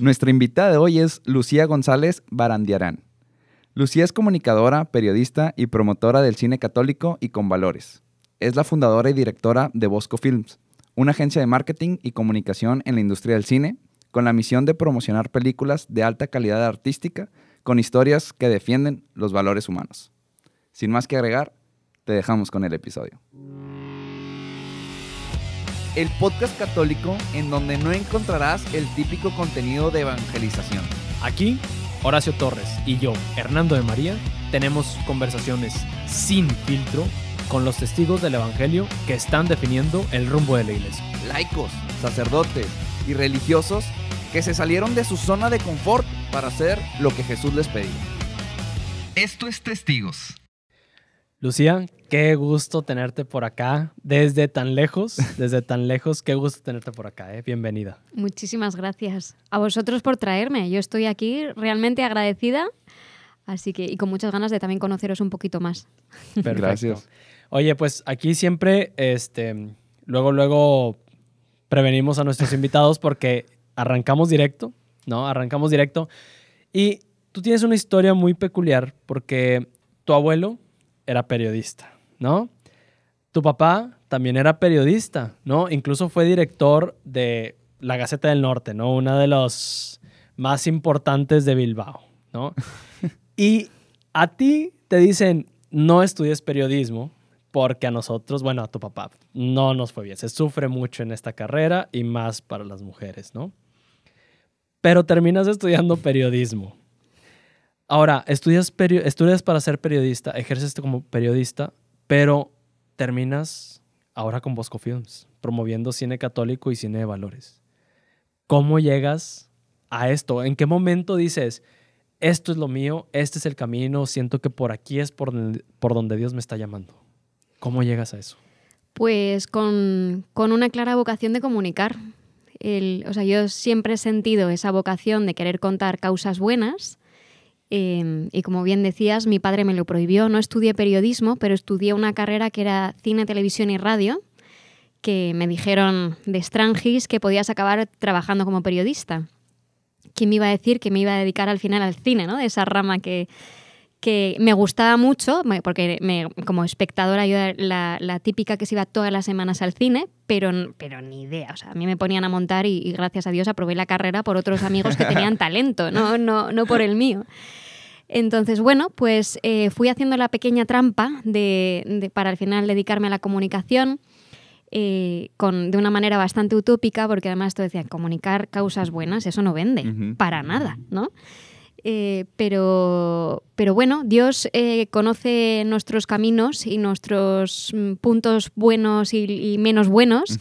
Nuestra invitada de hoy es Lucía González Barandiarán. Lucía es comunicadora, periodista y promotora del cine católico y con valores. Es la fundadora y directora de Bosco Films, una agencia de marketing y comunicación en la industria del cine, con la misión de promocionar películas de alta calidad artística con historias que defienden los valores humanos. Sin más que agregar, te dejamos con el episodio el podcast católico en donde no encontrarás el típico contenido de evangelización. Aquí, Horacio Torres y yo, Hernando de María, tenemos conversaciones sin filtro con los testigos del Evangelio que están definiendo el rumbo de la iglesia. Laicos, sacerdotes y religiosos que se salieron de su zona de confort para hacer lo que Jesús les pedía. Esto es Testigos. Lucía, Qué gusto tenerte por acá, desde tan lejos, desde tan lejos, qué gusto tenerte por acá, ¿eh? bienvenida. Muchísimas gracias a vosotros por traerme, yo estoy aquí realmente agradecida, así que y con muchas ganas de también conoceros un poquito más. Gracias. Oye, pues aquí siempre, este, luego, luego prevenimos a nuestros invitados porque arrancamos directo, ¿no? Arrancamos directo y tú tienes una historia muy peculiar porque tu abuelo era periodista. ¿no? Tu papá también era periodista, ¿no? Incluso fue director de la Gaceta del Norte, ¿no? Una de las más importantes de Bilbao, ¿no? y a ti te dicen, no estudies periodismo, porque a nosotros, bueno, a tu papá, no nos fue bien. Se sufre mucho en esta carrera y más para las mujeres, ¿no? Pero terminas estudiando periodismo. Ahora, estudias, estudias para ser periodista, ejerces como periodista, pero terminas ahora con Bosco Films, promoviendo cine católico y cine de valores. ¿Cómo llegas a esto? ¿En qué momento dices, esto es lo mío, este es el camino, siento que por aquí es por, donde Dios me está llamando? ¿Cómo llegas a eso? Pues con, una clara vocación de comunicar. o sea, yo siempre he sentido esa vocación de querer contar causas buenas Em, y como bien decías, mi padre me lo prohibió. No estudié periodismo, pero estudié una carrera que era cine, televisión y radio, que me dijeron de Strangis que podías acabar trabajando como periodista. ¿Quién me iba a decir que me iba a dedicar al final al cine, ¿no? de esa rama que, que me gustaba mucho, porque como espectadora yo era la, típica que se iba todas las semanas al cine, pero, pero ni idea. O sea, a mí me ponían a montar y, gracias a Dios aprobé la carrera por otros amigos que tenían talento, no, no, no por el mío. Entonces, bueno, pues eh, fui haciendo la pequeña trampa de, para al final dedicarme a la comunicación. Eh, con, de una manera bastante utópica, porque además tú decías, comunicar causas buenas, eso no vende, para nada, ¿no? Eh, pero, pero bueno, Dios eh, conoce nuestros caminos y nuestros mm, puntos buenos y, menos buenos.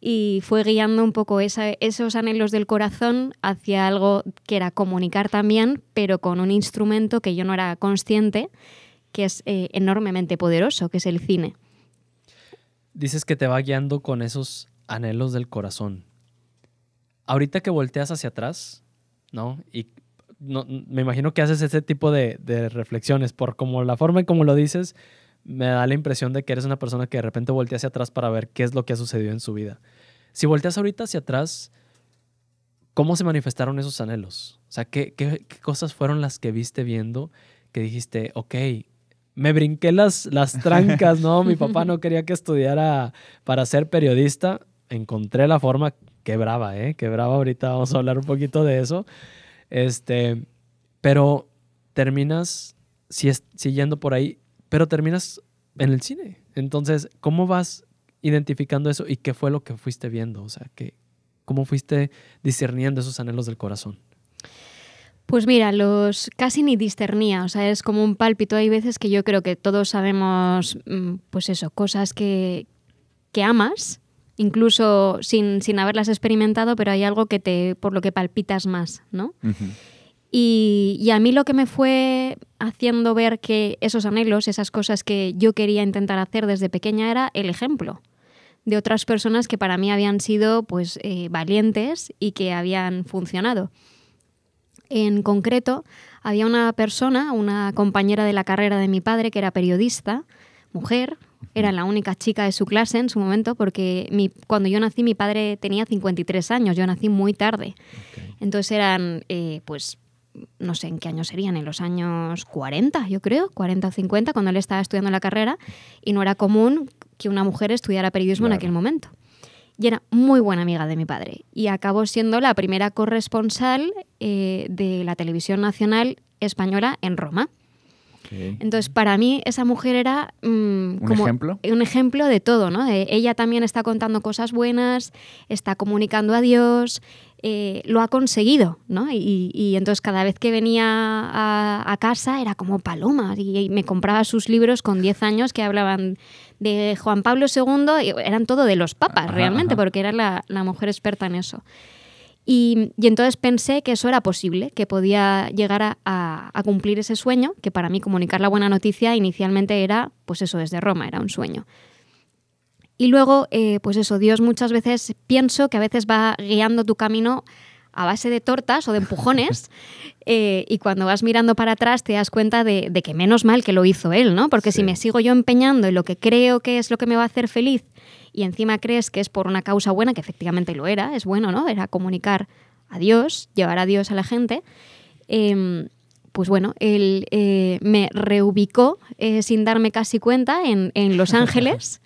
Y fue guiando un poco esos anhelos del corazón hacia algo que era comunicar también, pero con un instrumento que yo no era consciente, que es eh, enormemente poderoso, que es el cine. Dices que te va guiando con esos anhelos del corazón. Ahorita que volteas hacia atrás, ¿no? me imagino que haces ese tipo de, reflexiones, por como la forma en como lo dices, me da la impresión de que eres una persona que de repente voltea hacia atrás para ver qué es lo que ha sucedido en su vida. Si volteas ahorita hacia atrás, ¿cómo se manifestaron esos anhelos? O sea, ¿qué, cosas fueron las que viste viendo que dijiste, ok, me brinqué las, las trancas, ¿no? Mi papá no quería que estudiara para ser periodista. Encontré la forma, qué brava, ¿eh? Qué brava. Ahorita vamos a hablar un poquito de eso. Este, pero terminas si siguiendo por ahí, pero terminas en el cine. Entonces, ¿cómo vas identificando eso y qué fue lo que fuiste viendo? O sea, que, ¿cómo fuiste discerniendo esos anhelos del corazón? Pues mira, los casi ni discernía, o sea, es como un pálpito. Hay veces que yo creo que todos sabemos, mm, pues eso, cosas que, que amas, incluso sin, sin, haberlas experimentado, pero hay algo que te, por lo que palpitas más, ¿no? y, a mí lo que me fue haciendo ver que esos anhelos, esas cosas que yo quería intentar hacer desde pequeña, era el ejemplo de otras personas que para mí habían sido pues eh, valientes y que habían funcionado. En concreto, había una persona, una compañera de la carrera de mi padre, que era periodista, mujer, era la única chica de su clase en su momento porque cuando yo nací mi padre tenía 53 años, yo nací muy tarde. Entonces eran, eh, pues, no sé en qué año serían, en los años 40, yo creo, 40 o 50, cuando él estaba estudiando la carrera, y no era común que una mujer estudiara periodismo en aquel momento. Y era muy buena amiga de mi padre. Y acabó siendo la primera corresponsal eh, de la televisión nacional española en Roma. Entonces, para mí, esa mujer era mm, ¿Un ejemplo? de todo, ¿no? ella también está contando cosas buenas, está comunicando a Dios, eh, lo ha conseguido, ¿no? Y, entonces cada vez que venía a, casa era como paloma y, me compraba sus libros con 10 años que hablaban de Juan Pablo II, y eran todo de los papas realmente, porque era la mujer experta en eso. Y, entonces pensé que eso era posible, que podía llegar a, cumplir ese sueño, que para mí comunicar la buena noticia inicialmente era, pues eso, desde Roma, era un sueño. Y luego, eh, pues eso, Dios muchas veces pienso que a veces va guiando tu camino a base de tortas o de empujones eh, y cuando vas mirando para atrás te das cuenta de, que menos mal que lo hizo él, ¿no? Porque si me sigo yo empeñando en lo que creo que es lo que me va a hacer feliz y encima crees que es por una causa buena, que efectivamente lo era, es bueno, ¿no? Era comunicar a Dios, llevar a Dios a la gente. Em, pues bueno, él eh, me reubicó eh, sin darme casi cuenta en, Los Ángeles,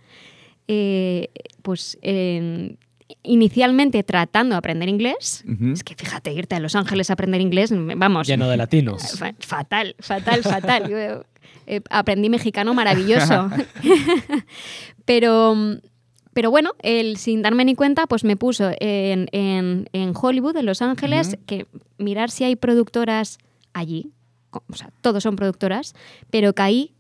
eh, pues em, inicialmente tratando de aprender inglés. Es que fíjate, irte a Los Ángeles a aprender inglés, vamos. Lleno de latinos. Fatal, fatal, fatal. aprendí mexicano maravilloso. Pero pero bueno, sin darme ni cuenta, pues me puso en, Hollywood, en Los Ángeles, que mirar si hay productoras allí. O sea, todos son productoras, pero caí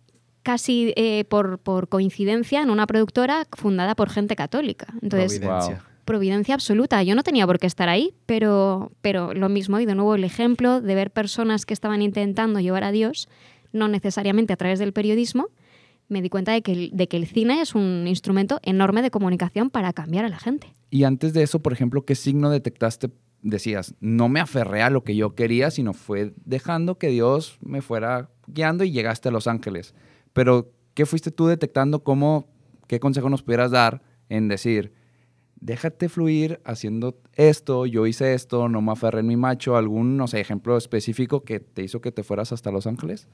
casi eh, por, coincidencia en una productora fundada por gente católica. Entonces, Providencia. Providencia absoluta. Yo no tenía por qué estar ahí, pero, pero lo mismo. Y de nuevo el ejemplo de ver personas que estaban intentando llevar a Dios, no necesariamente a través del periodismo, me di cuenta de que, el, cine es un instrumento enorme de comunicación para cambiar a la gente. Y antes de eso, por ejemplo, ¿qué signo detectaste? Decías, no me aferré a lo que yo quería, sino fue dejando que Dios me fuera guiando y llegaste a Los Ángeles. Pero, ¿qué fuiste tú detectando? ¿Cómo, ¿Qué consejo nos pudieras dar en decir, déjate fluir haciendo esto, yo hice esto, no me aferré en mi macho, algún, no sé, ejemplo específico que te hizo que te fueras hasta Los Ángeles?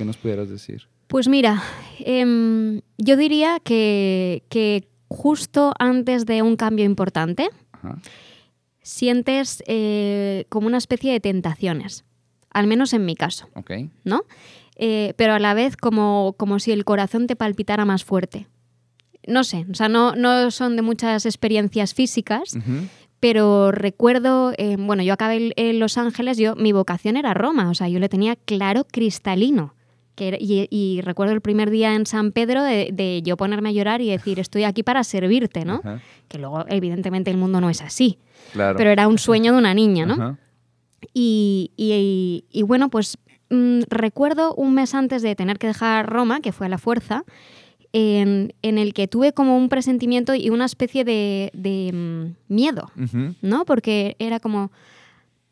¿Qué nos pudieras decir? Pues mira, em, yo diría que, justo antes de un cambio importante, sientes eh, como una especie de tentaciones, al menos en mi caso. ¿No? Eh, pero a la vez como, como si el corazón te palpitara más fuerte. No sé, o sea, no, no son de muchas experiencias físicas, pero recuerdo, em, bueno, yo acabé en Los Ángeles, yo mi vocación era Roma, o sea, yo le tenía claro cristalino y, recuerdo el primer día en San Pedro de, yo ponerme a llorar y decir, estoy aquí para servirte, ¿no? Que luego, evidentemente, el mundo no es así. Pero era un sueño de una niña, ¿no? Y, bueno, pues mm, recuerdo un mes antes de tener que dejar Roma, que fue a la fuerza, en, el que tuve como un presentimiento y una especie de, mm, miedo, ¿no? Porque era como,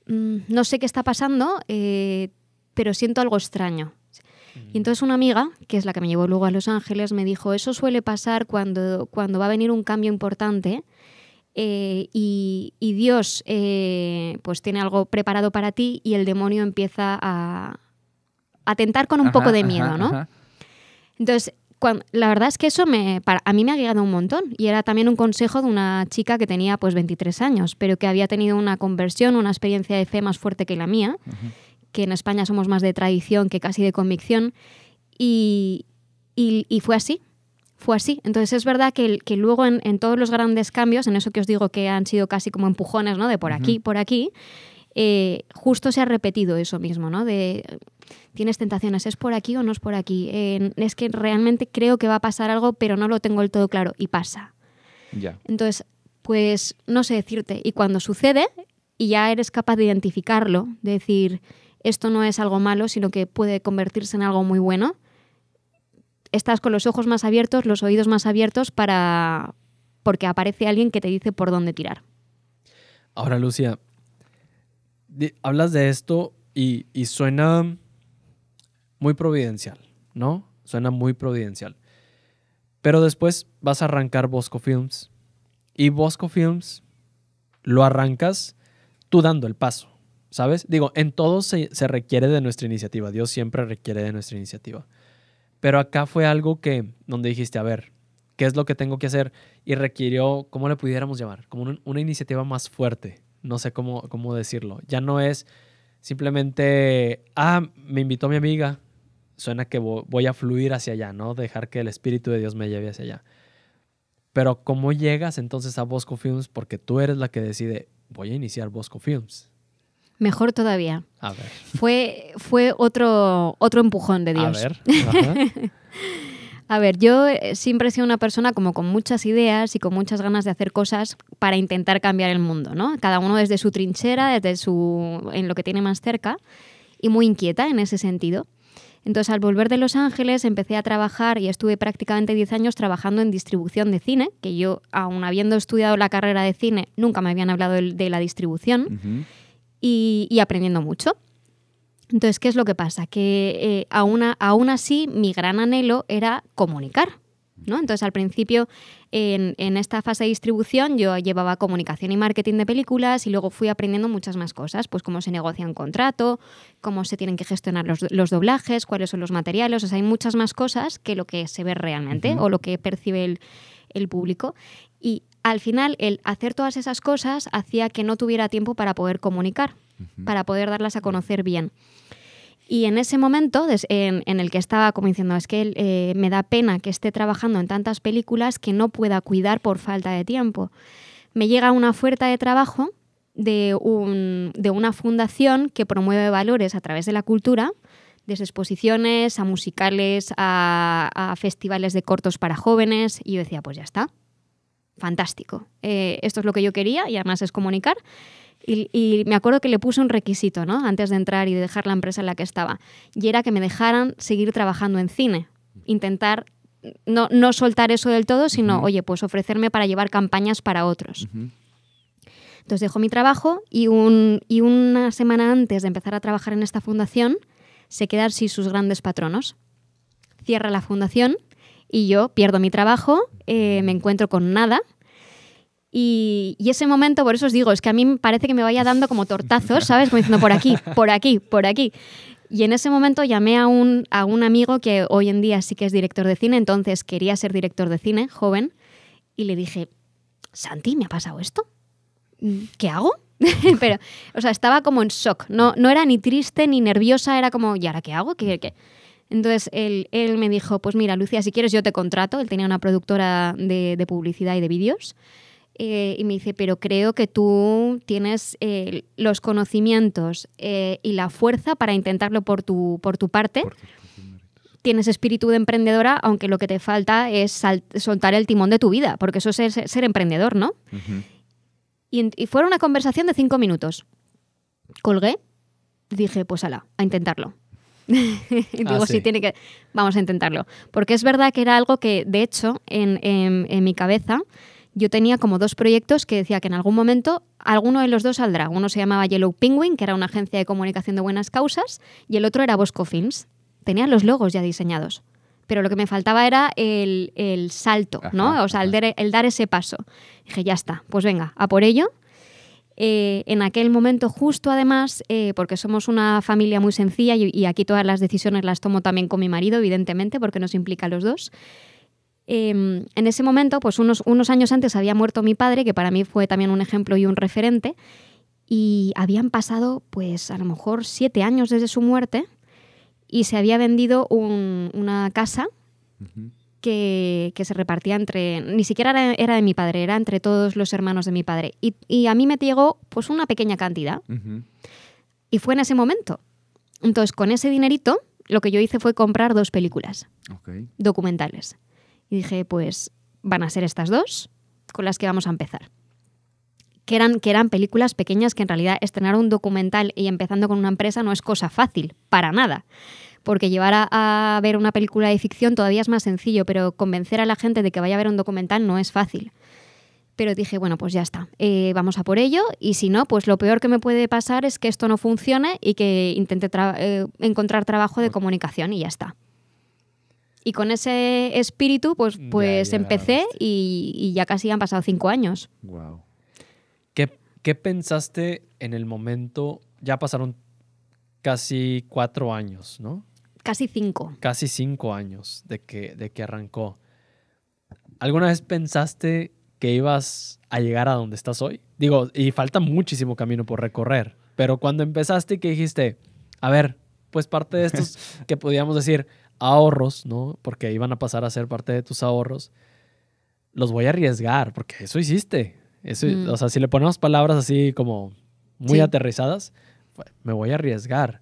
mm, no sé qué está pasando, eh, pero siento algo extraño. Mm. Y entonces una amiga, que es la que me llevó luego a Los Ángeles, me dijo, eso suele pasar cuando, cuando va a venir un cambio importante eh, y, Dios eh, pues tiene algo preparado para ti y el demonio empieza a, atentar con un poco de miedo, ¿no? Entonces, la verdad es que eso me, para, a mí me ha llegado un montón y era también un consejo de una chica que tenía pues 23 años, pero que había tenido una conversión, una experiencia de fe más fuerte que la mía que en España somos más de tradición que casi de convicción, y, fue así. Fue así. Entonces es verdad que, que luego en, todos los grandes cambios, en eso que os digo que han sido casi como empujones, ¿no? De por aquí, por aquí, eh, justo se ha repetido eso mismo, ¿no? De tienes tentaciones, ¿es por aquí o no es por aquí? es que realmente creo que va a pasar algo, pero no lo tengo del todo claro y pasa. Ya. Entonces, pues no sé decirte. Y cuando sucede y ya eres capaz de identificarlo, de decir, esto no es algo malo, sino que puede convertirse en algo muy bueno, estás con los ojos más abiertos, los oídos más abiertos para porque aparece alguien que te dice por dónde tirar. Ahora, Lucia, hablas de esto y, y, suena muy providencial, ¿no? Suena muy providencial. Pero después vas a arrancar Bosco Films. Y Bosco Films lo arrancas tú dando el paso. ¿sabes? Digo, en todo se, requiere de nuestra iniciativa, Dios siempre requiere de nuestra iniciativa. Pero acá fue algo que, donde dijiste, a ver, ¿qué es lo que tengo que hacer? Y requirió, ¿cómo le pudiéramos llamar? Como una iniciativa más fuerte, no sé cómo, cómo decirlo. Ya no es simplemente, ah, me invitó mi amiga, suena que voy a fluir hacia allá, ¿no? Dejar que el Espíritu de Dios me lleve hacia allá. Pero ¿cómo llegas entonces a Bosco Films? Porque tú eres la que decide, voy a iniciar Bosco Films. Mejor todavía. A ver. Fue, fue otro, otro empujón de Dios. A ver. A ver, yo eh, siempre he sido una persona como con muchas ideas y con muchas ganas de hacer cosas para intentar cambiar el mundo, ¿no? Cada uno desde su trinchera, desde su en lo que tiene más cerca y muy inquieta en ese sentido. Entonces, al volver de Los Ángeles, empecé a trabajar y estuve prácticamente 10 años trabajando en distribución de cine, que yo, aun habiendo estudiado la carrera de cine, nunca me habían hablado de la distribución y, aprendiendo mucho. Entonces, ¿qué es lo que pasa? Que eh, aún, aún, así mi gran anhelo era comunicar. ¿no? Entonces, al principio, en, esta fase de distribución, yo llevaba comunicación y marketing de películas y luego fui aprendiendo muchas más cosas, pues cómo se negocia un contrato, cómo se tienen que gestionar los, doblajes, cuáles son los materiales, o sea, hay muchas más cosas que lo que se ve realmente o lo que percibe el, el público. Y, al final el hacer todas esas cosas hacía que no tuviera tiempo para poder comunicar, para poder darlas a conocer bien. Y en ese momento en, el que estaba como diciendo, es que eh, me da pena que esté trabajando en tantas películas que no pueda cuidar por falta de tiempo. Me llega una oferta de trabajo de, una fundación que promueve valores a través de la cultura, desde exposiciones a musicales, a, a festivales de cortos para jóvenes, y yo decía, pues ya está, fantástico. Eh, esto es lo que yo quería y además es comunicar. Y, me acuerdo que le puse un requisito, Antes de entrar y dejar la empresa en la que estaba. Y era que me dejaran seguir trabajando en cine. Intentar no, soltar eso del todo, sino, oye, pues ofrecerme para llevar campañas para otros. Entonces dejo mi trabajo y, una semana antes de empezar a trabajar en esta fundación, se queda sin sus grandes patronos. Cierra la fundación y yo pierdo mi trabajo, eh, mm. me encuentro con nada. Y, y, ese momento, por eso os digo, es que a mí parece que me vaya dando como tortazos, ¿sabes? Como diciendo por aquí, por aquí, por aquí. Y en ese momento llamé a un, a un amigo que hoy en día sí que es director de cine, entonces quería ser director de cine, joven, y le dije, Santi, ¿me ha pasado esto? ¿Qué hago? Pero, o sea, estaba como en shock. No, no era ni triste ni nerviosa, era como, ¿y ahora qué hago? ¿Qué, qué? Entonces él, me dijo, pues mira, Lucía, si quieres yo te contrato. Él tenía una productora de, publicidad y de vídeos. Eh, y me dice, pero creo que tú tienes eh, los conocimientos eh, y la fuerza para intentarlo por tu, por tu parte. tienes espíritu de emprendedora, aunque lo que te falta es soltar el timón de tu vida, porque eso es ser, emprendedor, ¿no? y, y, fue una conversación de cinco minutos. Colgué, dije, pues ala, a intentarlo. Digo, ah, tiene que. Vamos a intentarlo. Porque es verdad que era algo que, de hecho, en, mi cabeza, yo tenía como dos proyectos que decía que en algún momento alguno de los dos saldrá. Uno se llamaba Yellow Penguin, que era una agencia de comunicación de buenas causas, y el otro era Bosco Films. Tenía los logos ya diseñados. Pero lo que me faltaba era el, el salto, ¿no? O sea, el dar ese paso. Dije, ya está, pues venga, a por ello. Eh, en aquel momento justo además, eh, porque somos una familia muy sencilla y, aquí todas las decisiones las tomo también con mi marido, evidentemente, porque nos implica los dos. Em, en ese momento, pues unos, unos años antes había muerto mi padre, que para mí fue también un ejemplo y un referente, y habían pasado pues a lo mejor siete años desde su muerte y se había vendido una casa que, se repartía entre, ni siquiera era, de mi padre, era entre todos los hermanos de mi padre. Y, a mí me llegó pues una pequeña cantidad. Y fue en ese momento. Entonces, con ese dinerito, lo que yo hice fue comprar dos películas documentales. Y dije, pues van a ser estas dos con las que vamos a empezar. Que eran, que eran películas pequeñas que en realidad estrenar un documental y empezando con una empresa no es cosa fácil, para nada porque llevar a, ver una película de ficción todavía es más sencillo, pero convencer a la gente de que vaya a ver un documental no es fácil. Pero dije, bueno, pues ya está, eh, vamos a por ello y si no, pues lo peor que me puede pasar es que esto no funcione y que intente eh, encontrar trabajo de comunicación y ya está. Y con ese espíritu, pues, pues empecé y, ya casi han pasado cinco años. Wow. ¿Qué pensaste en el momento? Ya pasaron casi cuatro años, ¿no? Casi cinco. Casi cinco años de que, de que arrancó. ¿Alguna vez pensaste que ibas a llegar a donde estás hoy? Digo, y falta muchísimo camino por recorrer, pero cuando empezaste que dijiste, a ver, pues parte de estos que podíamos decir ahorros, ¿no? Porque iban a pasar a ser parte de tus ahorros, los voy a arriesgar, porque eso hiciste. Eso, mm. O sea, si le ponemos palabras así como muy aterrizadas, me voy a arriesgar.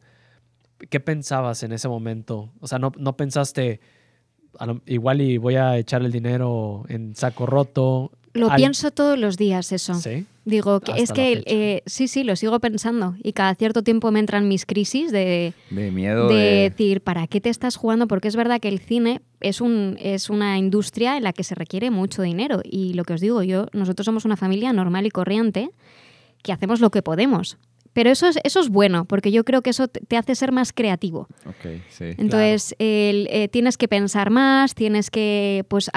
¿qué pensabas en ese momento? O sea, no, pensaste, igual y voy a echar el dinero en saco roto. Lo pienso todos los días eso. ¿Sí? Digo, que es que eh, sí, sí, lo sigo pensando y cada cierto tiempo me entran mis crisis de, de miedo de, de, decir, ¿para qué te estás jugando? Porque es verdad que el cine es, un, es una industria en la que se requiere mucho dinero y lo que os digo yo, nosotros somos una familia normal y corriente que hacemos lo que podemos. Pero eso es, bueno, porque yo creo que eso te hace ser más creativo. Entonces, eh, tienes que pensar más, tienes que, pues,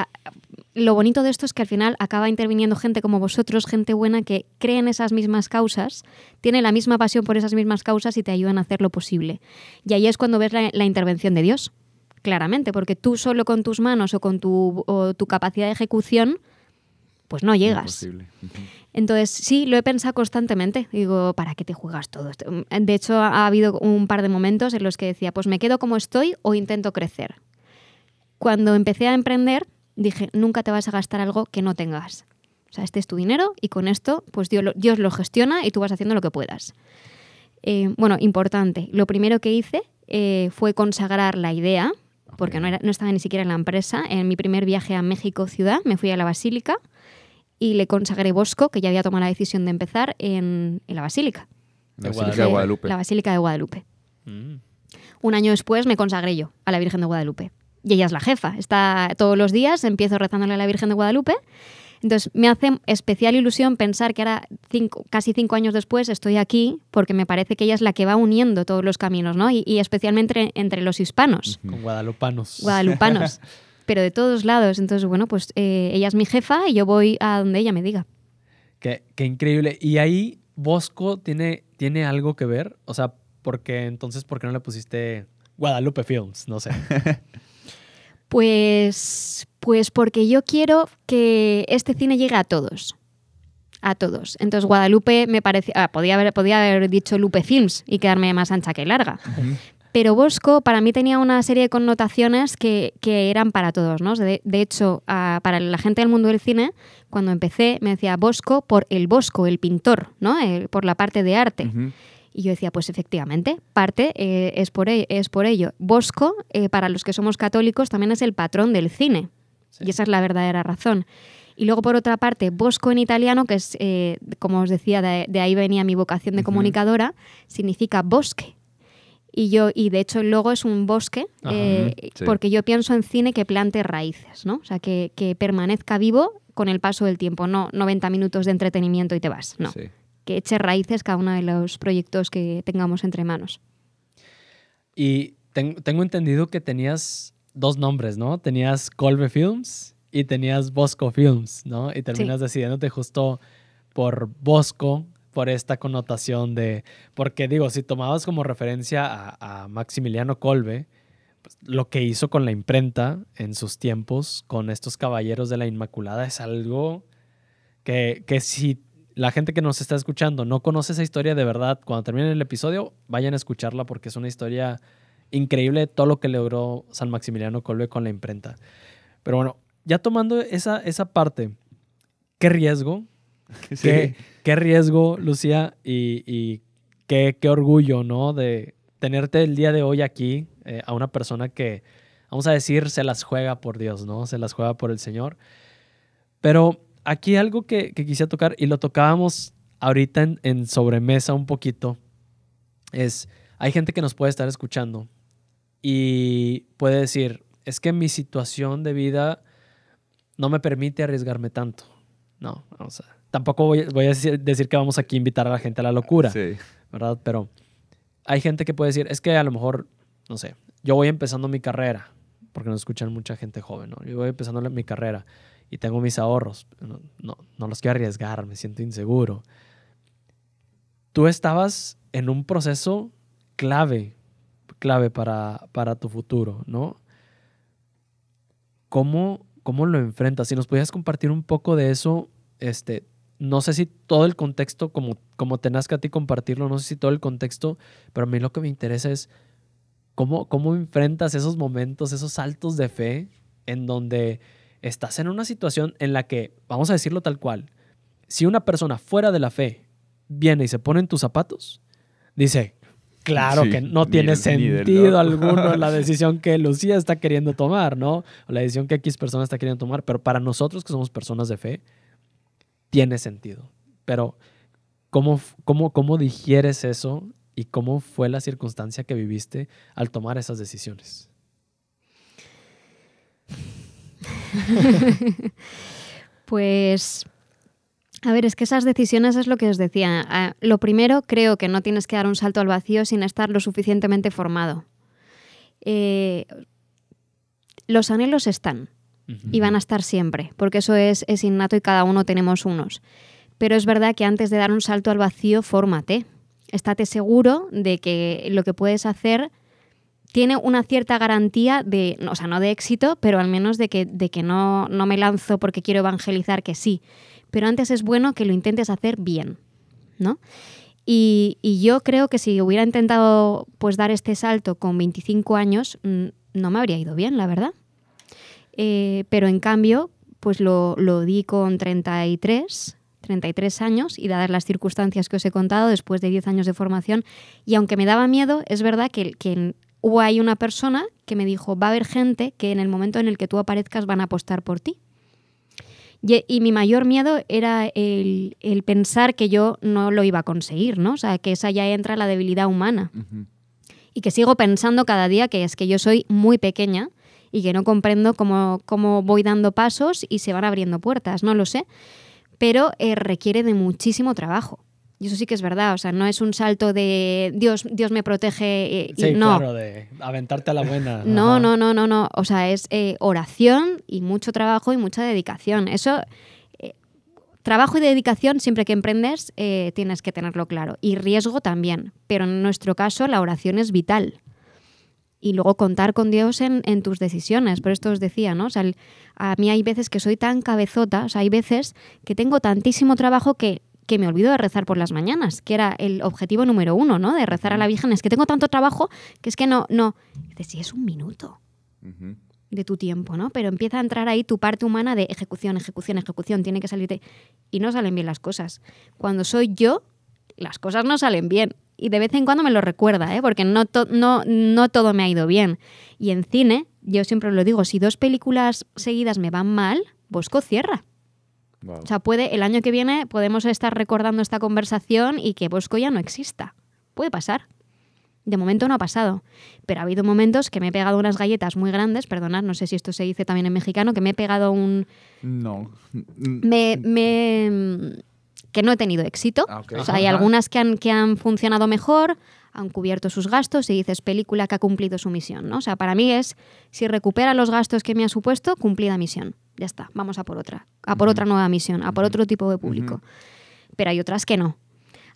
lo bonito de esto es que al final acaba interviniendo gente como vosotros, gente buena que cree en esas mismas causas, tiene la misma pasión por esas mismas causas y te ayudan a hacer lo posible. Y ahí es cuando ves la, intervención de Dios, claramente, porque tú solo con tus manos o con tu capacidad de ejecución pues no llegas. Entonces, sí, lo he pensado constantemente. Digo, ¿para qué te juegas todo? esto? De hecho, ha habido un par de momentos en los que decía, pues me quedo como estoy o intento crecer. Cuando empecé a emprender, dije, nunca te vas a gastar algo que no tengas. O sea, este es tu dinero y con esto, pues Dios lo, lo gestiona y tú vas haciendo lo que puedas. Eh, bueno, importante. Lo primero que hice eh, fue consagrar la idea, porque no, no, estaba ni siquiera en la empresa. En mi primer viaje a México ciudad me fui a la Basílica y le consagré Bosco, que ya había tomado la decisión de empezar, en, la Basílica. La Basílica de Guadalupe. Mm. Un año después me consagré yo a la Virgen de Guadalupe. Y ella es la jefa. Está todos los días, empiezo rezándole a la Virgen de Guadalupe. Entonces me hace especial ilusión pensar que ahora, casi cinco años después, estoy aquí porque me parece que ella es la que va uniendo todos los caminos, ¿no? Y, especialmente entre, entre, los hispanos. Con guadalupanos. Guadalupanos. pero de todos lados. Entonces, bueno, pues eh, ella es mi jefa y yo voy a donde ella me diga. Qué, increíble. Y ahí Bosco tiene, tiene algo que ver. O sea, porque entonces, ¿por qué no le pusiste Guadalupe Films? No sé. pues, pues porque yo quiero que este cine llegue a todos a todos. Entonces Guadalupe me parece… Ah, podía, haber, podía haber dicho Lupe Films y quedarme más ancha que larga. Pero Bosco para mí tenía una serie de connotaciones que, eran para todos, ¿no? De, hecho, para la gente del mundo del cine, cuando empecé me decía Bosco por el Bosco, el pintor, ¿no? por la parte de arte. Y yo decía, pues efectivamente, parte eh, es, por ello, es por ello. Bosco, eh, para los que somos católicos, también es el patrón del cine. Y esa es la verdadera razón. Y luego, por otra parte, Bosco en italiano, que es, eh, como os decía, de, ahí venía mi vocación de comunicadora, significa bosque. Y yo, y de hecho el logo es un bosque, eh, porque yo pienso en cine que plante raíces, ¿no? O sea, que, permanezca vivo con el paso del tiempo, no 90 minutos de entretenimiento y te vas, no. Que eche raíces cada uno de los proyectos que tengamos entre manos. Y tengo entendido que tenías dos nombres, ¿no? Tenías Colbe Films y tenías Bosco Films, ¿no? Y terminas sí. decidiéndote justo por Bosco, por esta connotación de, porque digo, si tomabas como referencia a, Maximiliano Colbe pues, lo que hizo con la imprenta en sus tiempos, con estos caballeros de la Inmaculada, es algo que, si la gente que nos está escuchando no conoce esa historia de verdad, cuando termine el episodio, vayan a escucharla porque es una historia increíble todo lo que logró San Maximiliano Colbe con la imprenta. Pero bueno, ya tomando esa, esa parte, ¿qué riesgo Qué, riesgo, Lucía, y, qué, orgullo, ¿no? De tenerte el día de hoy aquí eh, a una persona que, vamos a decir, se las juega por Dios, ¿no? Se las juega por el Señor. Pero aquí algo que, que quisiera tocar, y lo tocábamos ahorita en, en sobremesa un poquito, es, hay gente que nos puede estar escuchando y puede decir, es que mi situación de vida no me permite arriesgarme tanto. No, vamos a tampoco voy, a decir que vamos aquí a invitar a la gente a la locura, sí. ¿verdad? Pero hay gente que puede decir, es que a lo mejor, no sé, yo voy empezando mi carrera, porque nos escuchan mucha gente joven, ¿no? Yo voy empezando mi carrera y tengo mis ahorros, no, no, los quiero arriesgar, me siento inseguro. Tú estabas en un proceso clave, clave para, para tu futuro, ¿no? ¿Cómo, ¿Cómo lo enfrentas? Si nos pudieras compartir un poco de eso, este, no sé si todo el contexto, como, como te nazca a ti compartirlo, no sé si todo el contexto, pero a mí lo que me interesa es cómo, cómo enfrentas esos momentos, esos saltos de fe en donde estás en una situación en la que, vamos a decirlo tal cual, si una persona fuera de la fe viene y se pone en tus zapatos, dice, claro que no tiene sentido alguno la decisión que Lucía está queriendo tomar, ¿no? O la decisión que X persona está queriendo tomar, pero para nosotros que somos personas de fe, tiene sentido. Pero ¿cómo, cómo, digieres eso y cómo fue la circunstancia que viviste al tomar esas decisiones? pues, a ver, es que esas decisiones es lo que os decía. Ah, lo primero, creo que no tienes que dar un salto al vacío sin estar lo suficientemente formado. Eh, los anhelos están y van a estar siempre, porque eso es, innato y cada uno tenemos unos. Pero es verdad que antes de dar un salto al vacío, fórmate. Estate seguro de que lo que puedes hacer tiene una cierta garantía de, o sea, no de éxito, pero al menos de que, de que no, no me lanzo porque quiero evangelizar, que sí. Pero antes es bueno que lo intentes hacer bien, ¿no? Y, y, yo creo que si hubiera intentado pues dar este salto con 25 años, mm, no me habría ido bien, la verdad. Eh, pero en cambio, pues lo, lo di con 33, 33 años y dadas las circunstancias que os he contado, después de 10 años de formación, y aunque me daba miedo, es verdad que, que hubo ahí una persona que me dijo, va a haber gente que en el momento en el que tú aparezcas van a apostar por ti. Y, mi mayor miedo era el, pensar que yo no lo iba a conseguir, ¿no? O sea, que esa ya entra la debilidad humana. Y que sigo pensando cada día que es que yo soy muy pequeña y que no comprendo cómo, voy dando pasos y se van abriendo puertas, no lo sé, pero eh, requiere de muchísimo trabajo. Y eso sí que es verdad, o sea, no es un salto de Dios, Dios me protege eh, y, no. Claro, de aventarte a la buena. no, no, no, no, no. O sea, es eh, oración y mucho trabajo y mucha dedicación. Eso, trabajo y dedicación siempre que emprendes tienes que tenerlo claro. Y riesgo también. Pero en nuestro caso la oración es vital y luego contar con Dios en, tus decisiones. Por esto os decía, ¿no? O sea, a mí hay veces que soy tan cabezota, o sea, hay veces que tengo tantísimo trabajo que, me olvido de rezar por las mañanas, que era el objetivo número uno, ¿no? De rezar a la Virgen. Es que tengo tanto trabajo que es que no, no. Dices, es un minuto. de tu tiempo, ¿no? Pero empieza a entrar ahí tu parte humana de ejecución, ejecución, ejecución, tiene que salirte y no salen bien las cosas. Cuando soy yo, las cosas no salen bien y de vez en cuando me lo recuerda, ¿eh? porque no, no, no todo me ha ido bien. Y en cine, yo siempre lo digo, si dos películas seguidas me van mal, Bosco cierra. O sea, puede, el año que viene podemos estar recordando esta conversación y que Bosco ya no exista. Puede pasar. De momento no ha pasado, pero ha habido momentos que me he pegado unas galletas muy grandes, perdonad, no sé si esto se dice también en mexicano, que me he pegado un... No. me, mm que no he tenido éxito. Ah, hay algunas que han, que han funcionado mejor, han cubierto sus gastos y dices, película que ha cumplido su misión. ¿no? O sea, para mí es, si recupera los gastos que me ha supuesto, cumplida misión. Ya está, vamos a por otra, a por otra nueva misión, a por otro tipo de público. Pero hay otras que no.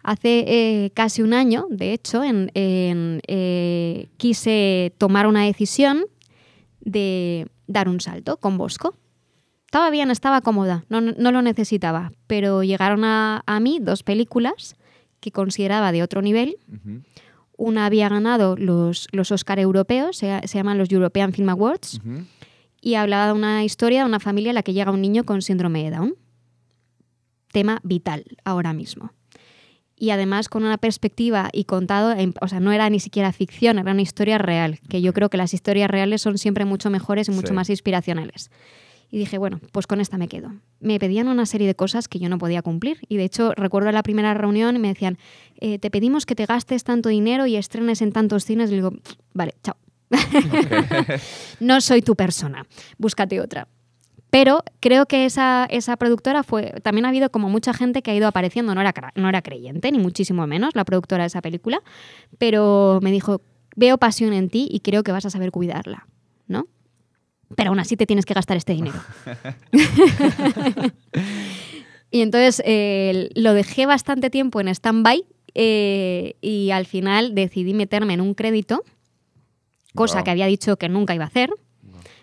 Hace eh, casi un año, de hecho, en, eh, quise tomar una decisión de dar un salto con Bosco estaba bien, estaba cómoda, no, lo necesitaba, pero llegaron a, mí dos películas que consideraba de otro nivel. Una había ganado los, los Oscar europeos, se, llaman los European Film Awards, y hablaba de una historia de una familia en la que llega un niño con síndrome de Down. Tema vital ahora mismo y además con una perspectiva y contado, o sea, no era ni siquiera ficción, era una historia real, que yo creo que las historias reales son siempre mucho mejores y mucho más inspiracionales y dije, bueno, pues con esta me quedo. Me pedían una serie de cosas que yo no podía cumplir y de hecho recuerdo la primera reunión y me decían, eh, te pedimos que te gastes tanto dinero y estrenes en tantos cines. Y digo, vale, chao. no soy tu persona, búscate otra. Pero creo que esa, esa, productora fue. También ha habido como mucha gente que ha ido apareciendo, no era, no era creyente, ni muchísimo menos, la productora de esa película, pero me dijo: Veo pasión en ti y creo que vas a saber cuidarla, ¿no? pero aún así te tienes que gastar este dinero. y entonces eh, lo dejé bastante tiempo en stand-by eh, y al final decidí meterme en un crédito, cosa que había dicho que nunca iba a hacer,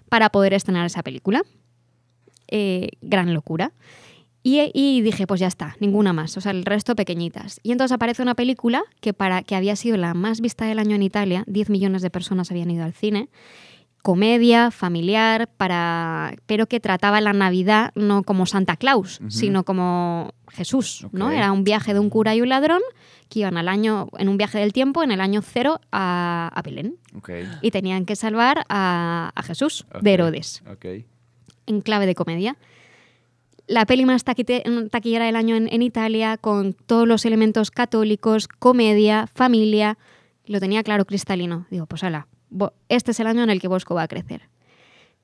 para poder estrenar esa película. Eh, gran locura. Y, dije, pues ya está, ninguna más, o sea, el resto pequeñitas. Y entonces aparece una película que, para, que había sido la más vista del año en Italia, 10 millones de personas habían ido al cine, comedia familiar para pero que trataba la Navidad no como Santa Claus, sino como Jesús, ¿no? Era un viaje de un cura y un ladrón que iban al año en un viaje del tiempo en el año cero a, a Belén y tenían que salvar a, Jesús de Herodes. En clave de comedia. La peli más taquillera del año en, en Italia con todos los elementos católicos, comedia, familia, lo tenía claro cristalino. Digo, pues hola este es el año en el que Bosco va a crecer.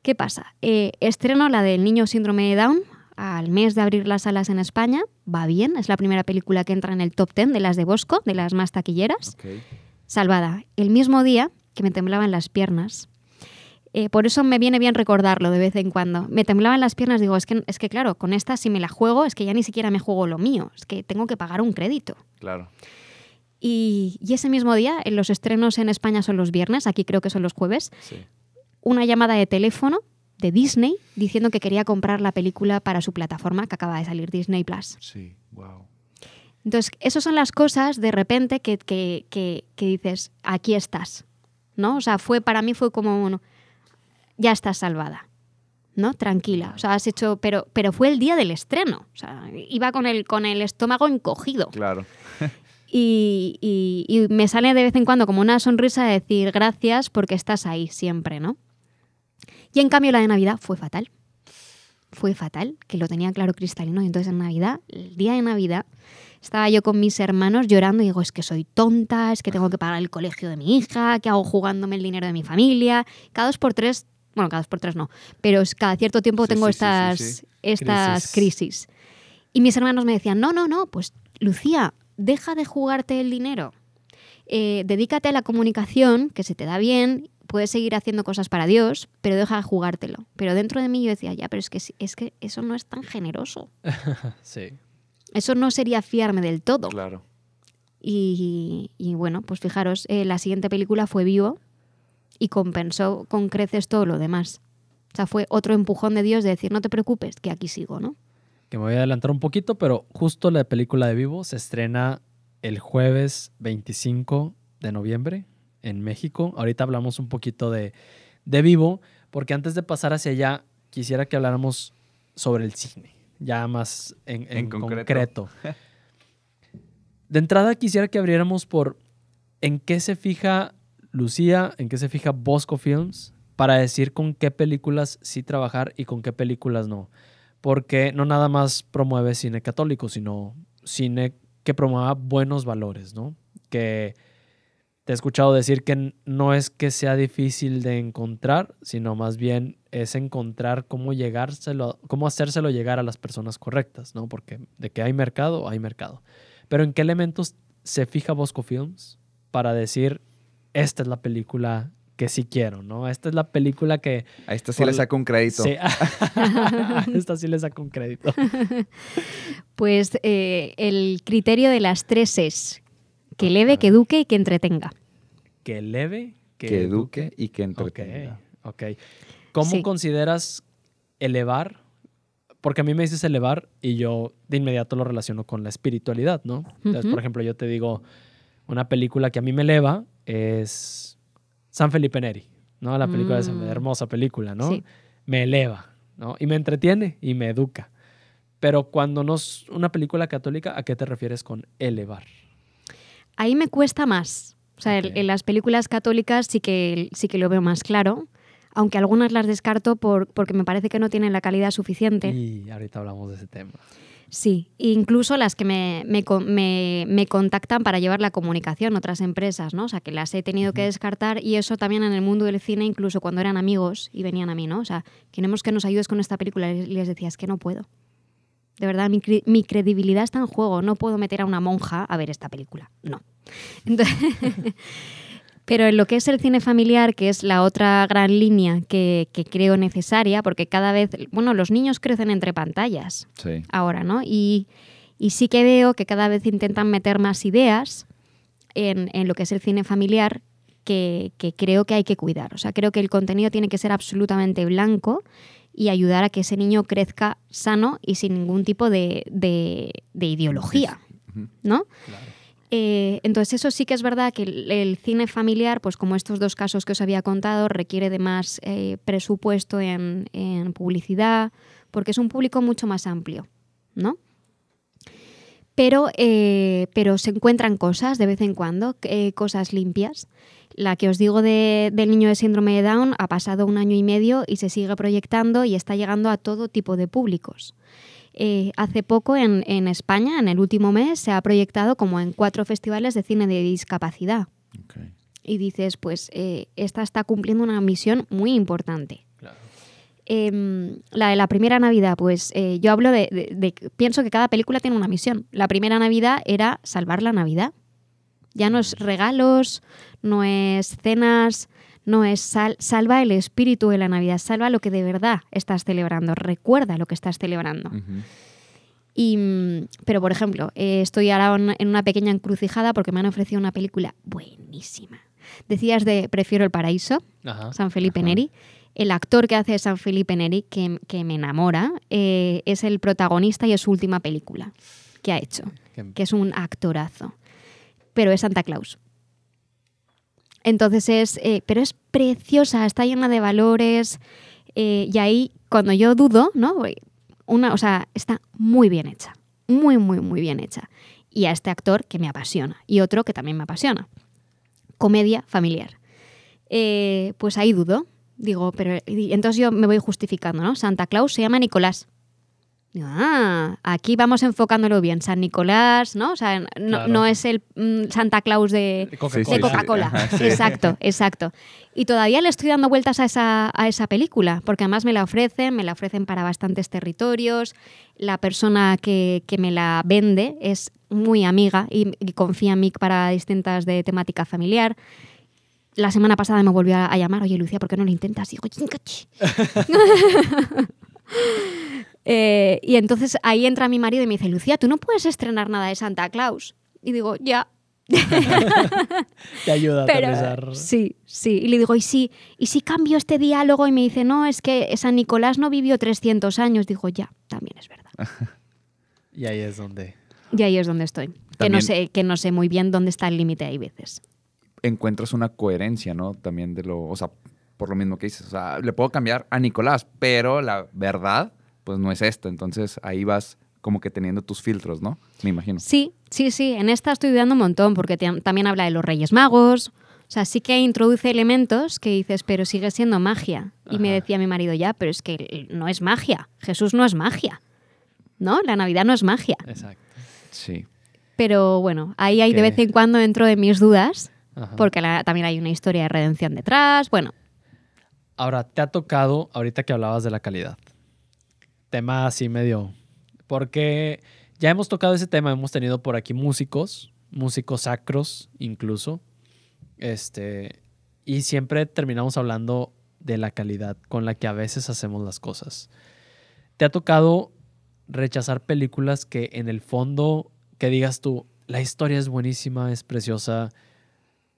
¿Qué pasa? Eh, estreno la del niño síndrome de Down al mes de abrir las salas en España. Va bien, es la primera película que entra en el top 10 de las de Bosco, de las más taquilleras. Salvada. El mismo día que me temblaban las piernas. Eh, por eso me viene bien recordarlo de vez en cuando. Me temblaban las piernas, digo, es que, es que claro, con esta si me la juego, es que ya ni siquiera me juego lo mío, es que tengo que pagar un crédito. Claro. Y, ese mismo día, en los estrenos en España son los viernes, aquí creo que son los jueves, una llamada de teléfono de Disney diciendo que quería comprar la película para su plataforma que acaba de salir, Disney Plus. Sí, wow. Entonces, esas son las cosas de repente que, dices, aquí estás, ¿no? O sea, fue, para mí fue como, ya estás salvada. ¿no? Tranquila. O sea, has hecho. Pero, pero fue el día del estreno. O sea, iba con el, con el estómago encogido. Claro y, me sale de vez en cuando como una sonrisa de decir gracias porque estás ahí siempre, ¿no? Y en cambio la de Navidad fue fatal. Fue fatal, que lo tenía claro cristalino. Y entonces en Navidad, el día de Navidad, estaba yo con mis hermanos llorando y digo, es que soy tonta, es que tengo que pagar el colegio de mi hija, que hago jugándome el dinero de mi familia. Cada dos por tres, bueno, cada dos por tres no, pero cada cierto tiempo tengo estas, estas crisis. Y mis hermanos me decían, no, no, no, pues Lucía, deja de jugarte el dinero. Eh, dedícate a la comunicación, que se te da bien, puedes seguir haciendo cosas para Dios, pero deja de jugártelo. Pero dentro de mí yo decía, ya, pero es que, es que eso no es tan generoso. sí. Eso no sería fiarme del todo. Claro. Y, bueno, pues fijaros, eh, la siguiente película fue Vivo y compensó con creces todo lo demás. O sea, fue otro empujón de Dios de decir, no te preocupes, que aquí sigo, ¿no? que me voy a adelantar un poquito, pero justo la película de Vivo se estrena el jueves 25 de noviembre en México. Ahorita hablamos un poquito de, Vivo, porque antes de pasar hacia allá, quisiera que habláramos sobre el cine, ya más en, concreto. De entrada, quisiera que abriéramos por en qué se fija Lucía, en qué se fija Bosco Films, para decir con qué películas sí trabajar y con qué películas no porque no nada más promueve cine católico, sino cine que promueva buenos valores, ¿no? Que te he escuchado decir que no es que sea difícil de encontrar, sino más bien es encontrar cómo llegárselo, cómo hacérselo llegar a las personas correctas, ¿no? Porque de que hay mercado, hay mercado. Pero ¿en qué elementos se fija Bosco Films para decir esta es la película que sí quiero, ¿no? Esta es la película que... A esta sí le saco un crédito. Sí, a esta sí le saco un crédito. Pues eh, el criterio de las tres es que eleve, que eduque y que entretenga. Que eleve, que, eduque y que entretenga. Ok, ¿Cómo consideras elevar? Porque a mí me dices elevar y yo de inmediato lo relaciono con la espiritualidad, ¿no? Entonces, por ejemplo, yo te digo, una película que a mí me eleva es San Felipe Neri, ¿no? La película mm. hermosa película, ¿no? Me eleva, ¿no? Y me entretiene y me educa. Pero cuando no es una película católica, ¿a qué te refieres con elevar? Ahí me cuesta más. O sea, en, las películas católicas sí que, sí que lo veo más claro, aunque algunas las descarto por, porque me parece que no tienen la calidad suficiente. Y ahorita hablamos de ese tema. Sí, incluso las que me, me, contactan para llevar la comunicación, otras empresas, ¿no? O sea, que las he tenido que descartar y eso también en el mundo del cine, incluso cuando eran amigos y venían a mí, ¿no? O sea, queremos que nos ayudes con esta película y les decía, que no puedo. De verdad, mi, mi credibilidad está en juego, no puedo meter a una monja a ver esta película, no. Entonces... Pero en lo que es el cine familiar, que es la otra gran línea que, creo necesaria, porque cada vez, bueno, los niños crecen entre pantallas ahora, ¿no? Y, sí que veo que cada vez intentan meter más ideas en, lo que es el cine familiar que, creo que hay que cuidar. O sea, creo que el contenido tiene que ser absolutamente blanco y ayudar a que ese niño crezca sano y sin ningún tipo de, ideología, ¿no? Claro. Eh, entonces eso sí que es verdad que el, cine familiar, pues como estos dos casos que os había contado, requiere de más eh, presupuesto en, publicidad, porque es un público mucho más amplio, ¿no? Pero, eh, se encuentran cosas de vez en cuando, cosas limpias. La que os digo del niño de síndrome de Down ha pasado un año y medio y se sigue proyectando y está llegando a todo tipo de públicos. Eh, hace poco en, España, en el último mes, se ha proyectado como en cuatro festivales de cine de discapacidad. Y dices, pues eh, esta está cumpliendo una misión muy importante. Em, la de la primera Navidad, pues eh, yo hablo de, de, Pienso que cada película tiene una misión. La primera Navidad era salvar la Navidad. Ya no es regalos, no es cenas, no es salva el espíritu de la Navidad, salva lo que de verdad estás celebrando, recuerda lo que estás celebrando. Y, pero, por ejemplo, eh, estoy ahora en una pequeña encrucijada porque me han ofrecido una película buenísima. Decías de Prefiero el Paraíso, San Felipe Neri. El actor que hace San Felipe Neri, que, me enamora, eh, es el protagonista y es su última película que ha hecho, que es un actorazo. Pero es Santa Claus. Entonces es, eh, pero es preciosa, está llena de valores eh, y ahí cuando yo dudo, ¿no? Una, o sea, está muy bien hecha, muy, muy, muy bien hecha. Y a este actor que me apasiona y otro que también me apasiona. Comedia familiar. Eh, pues ahí dudo, digo, pero entonces yo me voy justificando, ¿no? Santa Claus se llama Nicolás. Ah, aquí vamos enfocándolo bien. San Nicolás, ¿no? O sea, no, es el mm, Santa Claus de Coca-Cola. exacto, exacto. Y todavía le estoy dando vueltas a esa, película, porque además me la ofrecen, me la ofrecen para bastantes territorios. La persona que, me la vende es muy amiga y, confía en mí para distintas de temática familiar la semana pasada me volvió a llamar, oye Lucía, ¿por qué no lo intentas? Y digo, Eh, y entonces ahí entra mi marido y me dice, Lucía, tú no puedes estrenar nada de Santa Claus. Y digo, ya. Te ayuda a pensar Sí, sí. Y le digo, ¿y si, ¿y si cambio este diálogo? Y me dice, no, es que San Nicolás no vivió 300 años. Digo, ya, también es verdad. y ahí es donde... Y ahí es donde estoy. Que, no sé, que no sé muy bien dónde está el límite, hay veces. Encuentras una coherencia, ¿no? También de lo... O sea, por lo mismo que dices. O sea, le puedo cambiar a Nicolás, pero la verdad pues no es esto. Entonces ahí vas como que teniendo tus filtros, ¿no? Me imagino. Sí, sí, sí. En esta estoy dudando un montón porque también habla de los Reyes Magos. O sea, sí que introduce elementos que dices, pero sigue siendo magia. Y me decía mi marido ya, pero es que no es magia. Jesús no es magia. ¿No? La Navidad no es magia. Exacto. Sí. Pero bueno, ahí hay de vez en cuando entro de mis dudas, porque también hay una historia de redención detrás. Bueno. Ahora, te ha tocado, ahorita que hablabas de la calidad, tema así medio. Porque ya hemos tocado ese tema, hemos tenido por aquí músicos, músicos sacros incluso. Este, y siempre terminamos hablando de la calidad con la que a veces hacemos las cosas. ¿Te ha tocado rechazar películas que en el fondo, que digas tú, la historia es buenísima, es preciosa,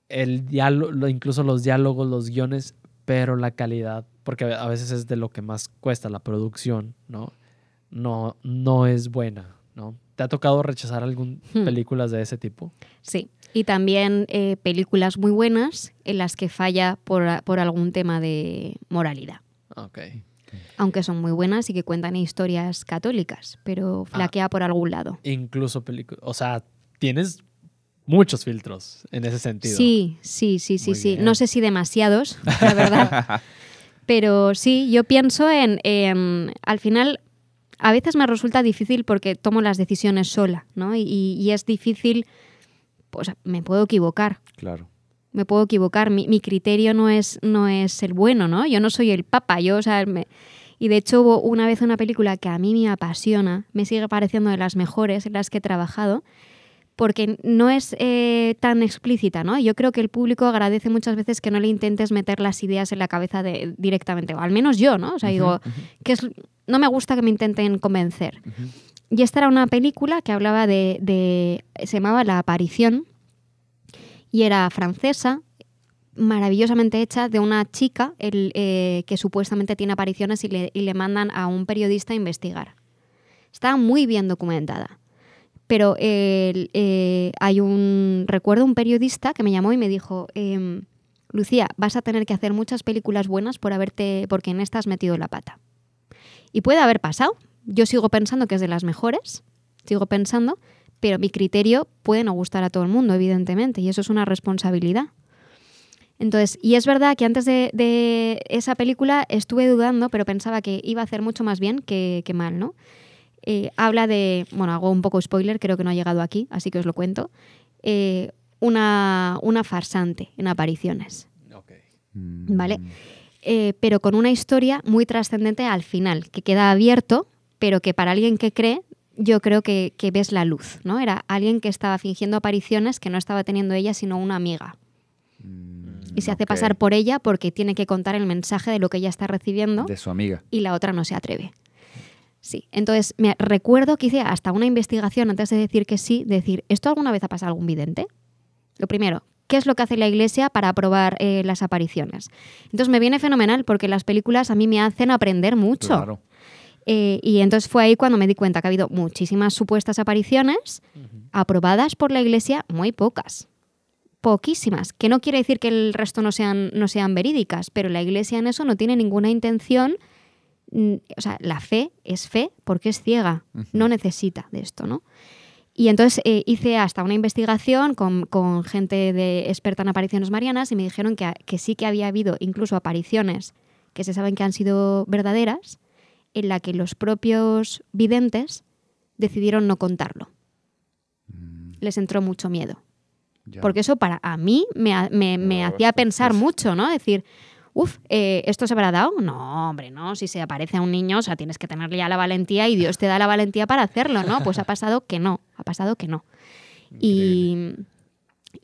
el diálogo, incluso los diálogos, los guiones, pero la calidad, porque a veces es de lo que más cuesta la producción, ¿no? No, no es buena, ¿no? ¿Te ha tocado rechazar algún hmm. películas de ese tipo? Sí, y también eh, películas muy buenas en las que falla por, algún tema de moralidad. Aunque son muy buenas y que cuentan historias católicas, pero ah. flaquea por algún lado. Incluso películas, o sea, tienes muchos filtros en ese sentido. Sí, sí, sí, sí, sí. No sé si demasiados, la verdad. Pero sí, yo pienso en, em, al final, a veces me resulta difícil porque tomo las decisiones sola, ¿no? Y, es difícil, pues me puedo equivocar. Claro. Me puedo equivocar, mi, criterio no es, no es el bueno, ¿no? Yo no soy el papa, yo, o sea, y de hecho hubo una vez una película que a mí me apasiona, me sigue pareciendo de las mejores en las que he trabajado, porque no es eh, tan explícita, ¿no? Yo creo que el público agradece muchas veces que no le intentes meter las ideas en la cabeza directamente, o al menos yo, ¿no? O sea, digo, que no me gusta que me intenten convencer. Y esta era una película que hablaba de, se llamaba La aparición, y era francesa, maravillosamente hecha de una chica eh, que supuestamente tiene apariciones y le, y le mandan a un periodista a investigar. Está muy bien documentada pero eh, hay un, recuerdo un periodista que me llamó y me dijo, em, Lucía, vas a tener que hacer muchas películas buenas por haberte, porque en esta has metido la pata. Y puede haber pasado, yo sigo pensando que es de las mejores, sigo pensando, pero mi criterio puede no gustar a todo el mundo, evidentemente, y eso es una responsabilidad. Entonces, y es verdad que antes de, esa película estuve dudando, pero pensaba que iba a hacer mucho más bien que, que mal, ¿no? Eh, habla de, bueno, hago un poco spoiler, creo que no ha llegado aquí, así que os lo cuento, eh, una, una, farsante en apariciones. Mm. ¿Vale? Eh, pero con una historia muy trascendente al final, que queda abierto, pero que para alguien que cree, yo creo que, ves la luz, ¿no? Era alguien que estaba fingiendo apariciones que no estaba teniendo ella, sino una amiga. Mm, y se hace pasar por ella porque tiene que contar el mensaje de lo que ella está recibiendo. De su amiga. Y la otra no se atreve. Sí, entonces me recuerdo que hice hasta una investigación antes de decir que sí, decir, ¿esto alguna vez ha pasado algún vidente? Lo primero, ¿qué es lo que hace la iglesia para aprobar eh, las apariciones? Entonces me viene fenomenal porque las películas a mí me hacen aprender mucho. Eh, y entonces fue ahí cuando me di cuenta que ha habido muchísimas supuestas apariciones aprobadas por la iglesia, muy pocas. Poquísimas, que no quiere decir que el resto no sean, no sean verídicas, pero la iglesia en eso no tiene ninguna intención Mm, o sea, la fe es fe porque es ciega, no necesita de esto, ¿no? Y entonces eh, hice hasta una investigación con, gente de, experta en apariciones marianas y me dijeron que, sí que había habido incluso apariciones que se saben que han sido verdaderas, en la que los propios videntes decidieron no contarlo. Mm. Les entró mucho miedo. Porque eso para a mí me, hacía pensar mucho, ¿no? Decir, Uf, eh, ¿esto se habrá dado? No, hombre, no, si se aparece a un niño, o sea, tienes que tenerle ya la valentía y Dios te da la valentía para hacerlo, ¿no? Pues ha pasado que no, ha pasado que no. Y,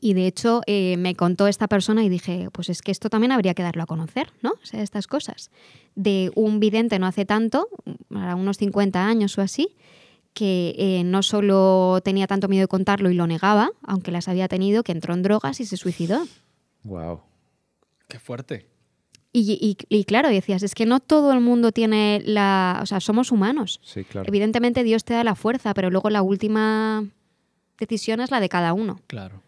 y, de hecho eh, me contó esta persona y dije, pues es que esto también habría que darlo a conocer, ¿no? O sea, estas cosas. De un vidente no hace tanto, para unos 50 años o así, que eh, no solo tenía tanto miedo de contarlo y lo negaba, aunque las había tenido, que entró en drogas y se suicidó. Wow. Qué fuerte. Y, claro, decías, es que no todo el mundo tiene la... O sea, somos humanos. Sí, claro. Evidentemente Dios te da la fuerza, pero luego la última decisión es la de cada uno. Claro.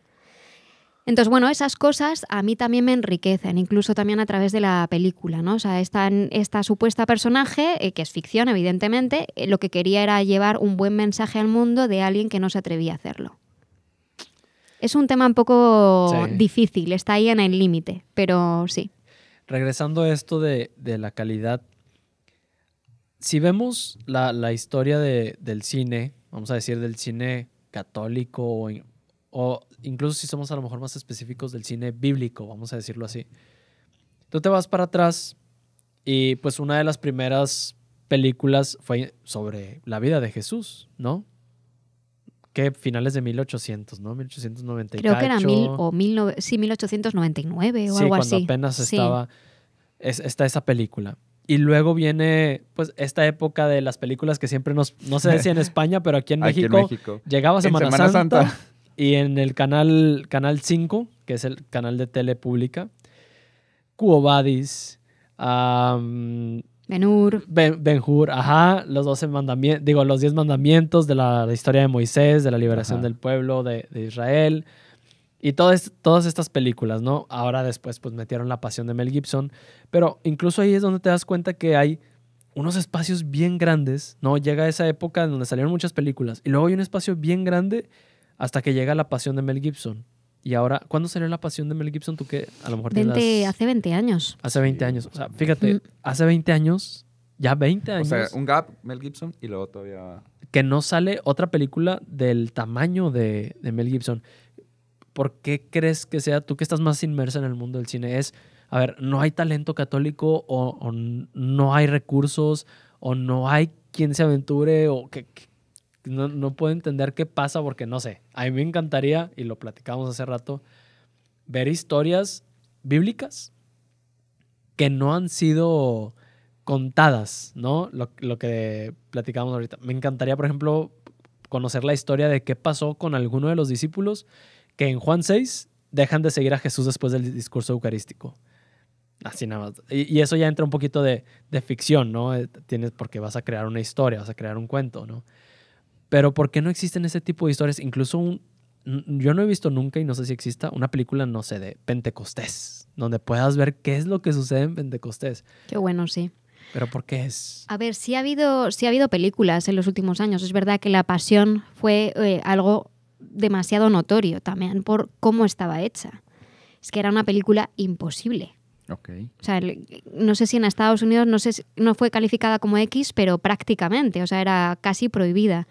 Entonces, bueno, esas cosas a mí también me enriquecen, incluso también a través de la película, ¿no? O sea, esta, supuesta personaje, eh, que es ficción, evidentemente, eh, lo que quería era llevar un buen mensaje al mundo de alguien que no se atrevía a hacerlo. Es un tema un poco difícil, está ahí en el límite, pero sí regresando a esto de, la calidad, si vemos la, historia del cine, vamos a decir del cine católico o, o, incluso si somos a lo mejor más específicos del cine bíblico, vamos a decirlo así, tú te vas para atrás y pues una de las primeras películas fue sobre la vida de Jesús, ¿no? que finales de 1800, ¿no? 1890 Creo que era 1899 o algo sí, 1899 cuando apenas estaba esa película. Y luego viene, pues, esta época de las películas que siempre nos, no sé si en España, pero aquí en México, llegaba Semana, Santa, y en el canal, canal 5, que es el canal de tele pública, Cuobadis, Benur. Ben, -Hur, ajá, los 12 mandamientos, digo, los 10 mandamientos de la historia de Moisés, de la liberación del pueblo de, Israel. Y todas, todas estas películas, ¿no? Ahora después pues metieron La Pasión de Mel Gibson, pero incluso ahí es donde te das cuenta que hay unos espacios bien grandes, ¿no? Llega esa época en donde salieron muchas películas y luego hay un espacio bien grande hasta que llega La Pasión de Mel Gibson, y ahora, ¿cuándo salió La Pasión de Mel Gibson? Tú que a lo mejor Hace 20 años. Hace 20 años. O sea, fíjate, mm. hace 20 años, ya 20 años. O sea, un gap, Mel Gibson, y luego todavía... Que no sale otra película del tamaño de, de Mel Gibson. ¿Por qué crees que sea tú que estás más inmersa en el mundo del cine? Es, a ver, no hay talento católico o, no hay recursos o no hay quien se aventure o que no, no puedo entender qué pasa porque no sé. A mí me encantaría, y lo platicamos hace rato, ver historias bíblicas que no han sido contadas, ¿no? Lo, que platicamos ahorita. Me encantaría, por ejemplo, conocer la historia de qué pasó con alguno de los discípulos que en Juan 6 dejan de seguir a Jesús después del discurso eucarístico. Así nada más. Y, eso ya entra un poquito de, de, ficción, ¿no? Eh, tienes porque vas a crear una historia, vas a crear un cuento, ¿no? Pero ¿por qué no existen ese tipo de historias? Incluso un, yo no he visto nunca y no sé si exista una película, no sé, de Pentecostés, donde puedas ver qué es lo que sucede en Pentecostés. Qué bueno, sí. Pero ¿por qué es? A ver, sí ha habido, sí ha habido películas en los últimos años. Es verdad que la pasión fue eh, algo demasiado notorio también por cómo estaba hecha. Es que era una película imposible. Okay. O sea, no sé si en Estados Unidos no, sé no fue calificada como X, pero prácticamente, o sea, era casi prohibida.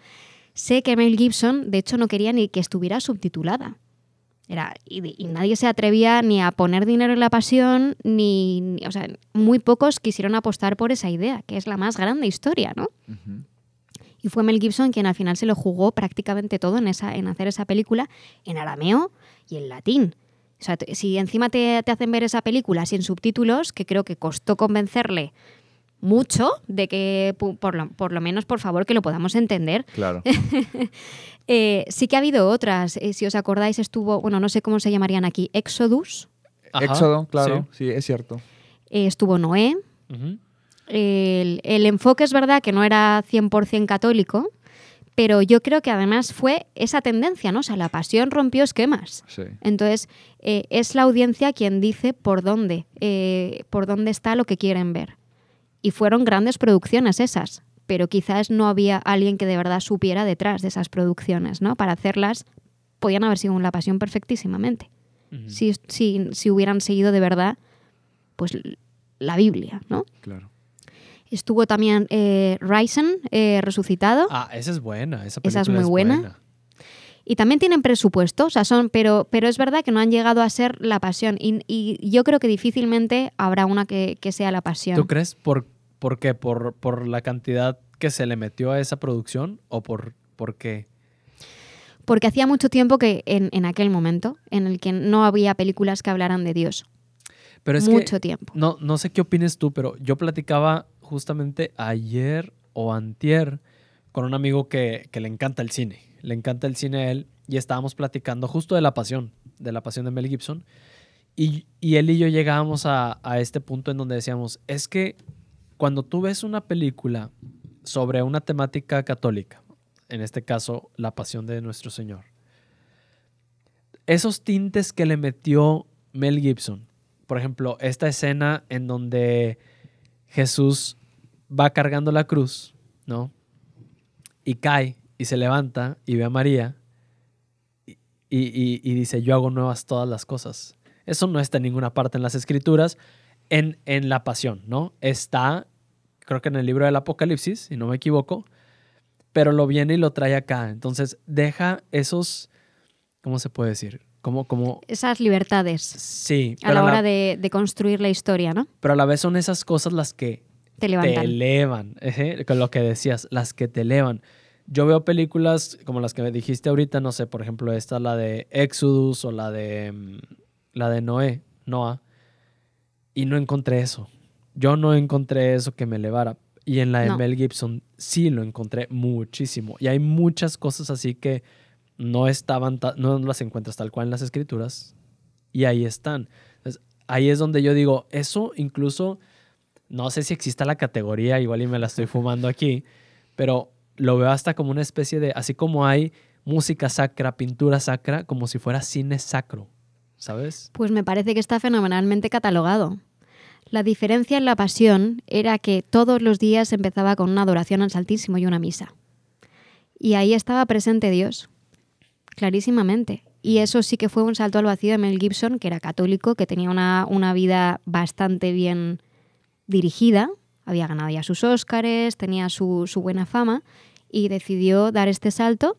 Sé que Mel Gibson, de hecho, no quería ni que estuviera subtitulada. Era, y, nadie se atrevía ni a poner dinero en la pasión, ni, O sea, muy pocos quisieron apostar por esa idea, que es la más grande historia, ¿no? Y fue Mel Gibson quien al final se lo jugó prácticamente todo en, esa, en hacer esa película en arameo y en latín. O sea, si encima te, te hacen ver esa película sin subtítulos, que creo que costó convencerle mucho de que, por lo, menos, por favor, que lo podamos entender. Claro. Eh, sí que ha habido otras. Eh, si os acordáis, estuvo, bueno, no sé cómo se llamarían aquí, Exodus. Éxodo, claro, sí, es cierto. Eh, estuvo Noé. el, enfoque es verdad que no era 100% católico, pero yo creo que además fue esa tendencia, ¿no? O sea, la pasión rompió esquemas. Entonces, es la audiencia quien dice por dónde, por dónde está lo que quieren ver. Y fueron grandes producciones esas, pero quizás no había alguien que de verdad supiera detrás de esas producciones, ¿no? Para hacerlas podían haber sido La pasión perfectísimamente. si, hubieran seguido de verdad, pues la Biblia, ¿no? Claro. Estuvo también eh, eh resucitado. Ah, esa es buena, esa, es muy buena. Y también tienen presupuesto, o sea, son, pero, pero es verdad que no han llegado a ser la pasión. Y, yo creo que difícilmente habrá una que, sea la pasión. ¿Tú crees? Por ¿Por qué? ¿Por, la cantidad que se le metió a esa producción o por, por qué? Porque hacía mucho tiempo que en, aquel momento en el que no había películas que hablaran de Dios. Pero mucho tiempo. No, no sé qué opines tú, pero yo platicaba justamente ayer o antier con un amigo que, le encanta el cine. Le encanta el cine a él y estábamos platicando justo de la pasión, de la pasión de Mel Gibson. Y, él y yo llegábamos a, a este punto en donde decíamos, es que cuando tú ves una película sobre una temática católica, en este caso la pasión de nuestro Señor, esos tintes que le metió Mel Gibson, por ejemplo, esta escena en donde Jesús va cargando la cruz, ¿no? Y cae y se levanta y ve a María y, y dice, yo hago nuevas todas las cosas. Eso no está en ninguna parte en las escrituras, en, la pasión, ¿no? Está, creo que en el libro del Apocalipsis, si no me equivoco, pero lo viene y lo trae acá. Entonces, deja esos, ¿cómo se puede decir? Como, como... Esas libertades. Sí. A la hora De, construir la historia, ¿no? Pero a la vez son esas cosas las que te, elevan, con lo que decías, las que te elevan. Yo veo películas como las que me dijiste ahorita, no sé, por ejemplo, esta, la de Exodus o la de, mm, la de Noé, Noah, y no encontré eso. Yo no encontré eso que me elevara. Y en la de Gibson sí lo encontré muchísimo. Y hay muchas cosas así que no estaban, no las encuentras tal cual en las escrituras. Y ahí están. Entonces, ahí es donde yo digo, eso incluso, no sé si exista la categoría, igual y me la estoy fumando aquí, pero lo veo hasta como una especie de, así como hay música sacra, pintura sacra, como si fuera cine sacro, ¿sabes? Pues me parece que está fenomenalmente catalogado. La diferencia en la pasión era que todos los días empezaba con una adoración al Santísimo y una misa. Y ahí estaba presente Dios, clarísimamente. Y eso sí que fue un salto al vacío de Mel Gibson, que era católico, que tenía una, vida bastante bien dirigida, había ganado ya sus Óscares, tenía su, buena fama, y decidió dar este salto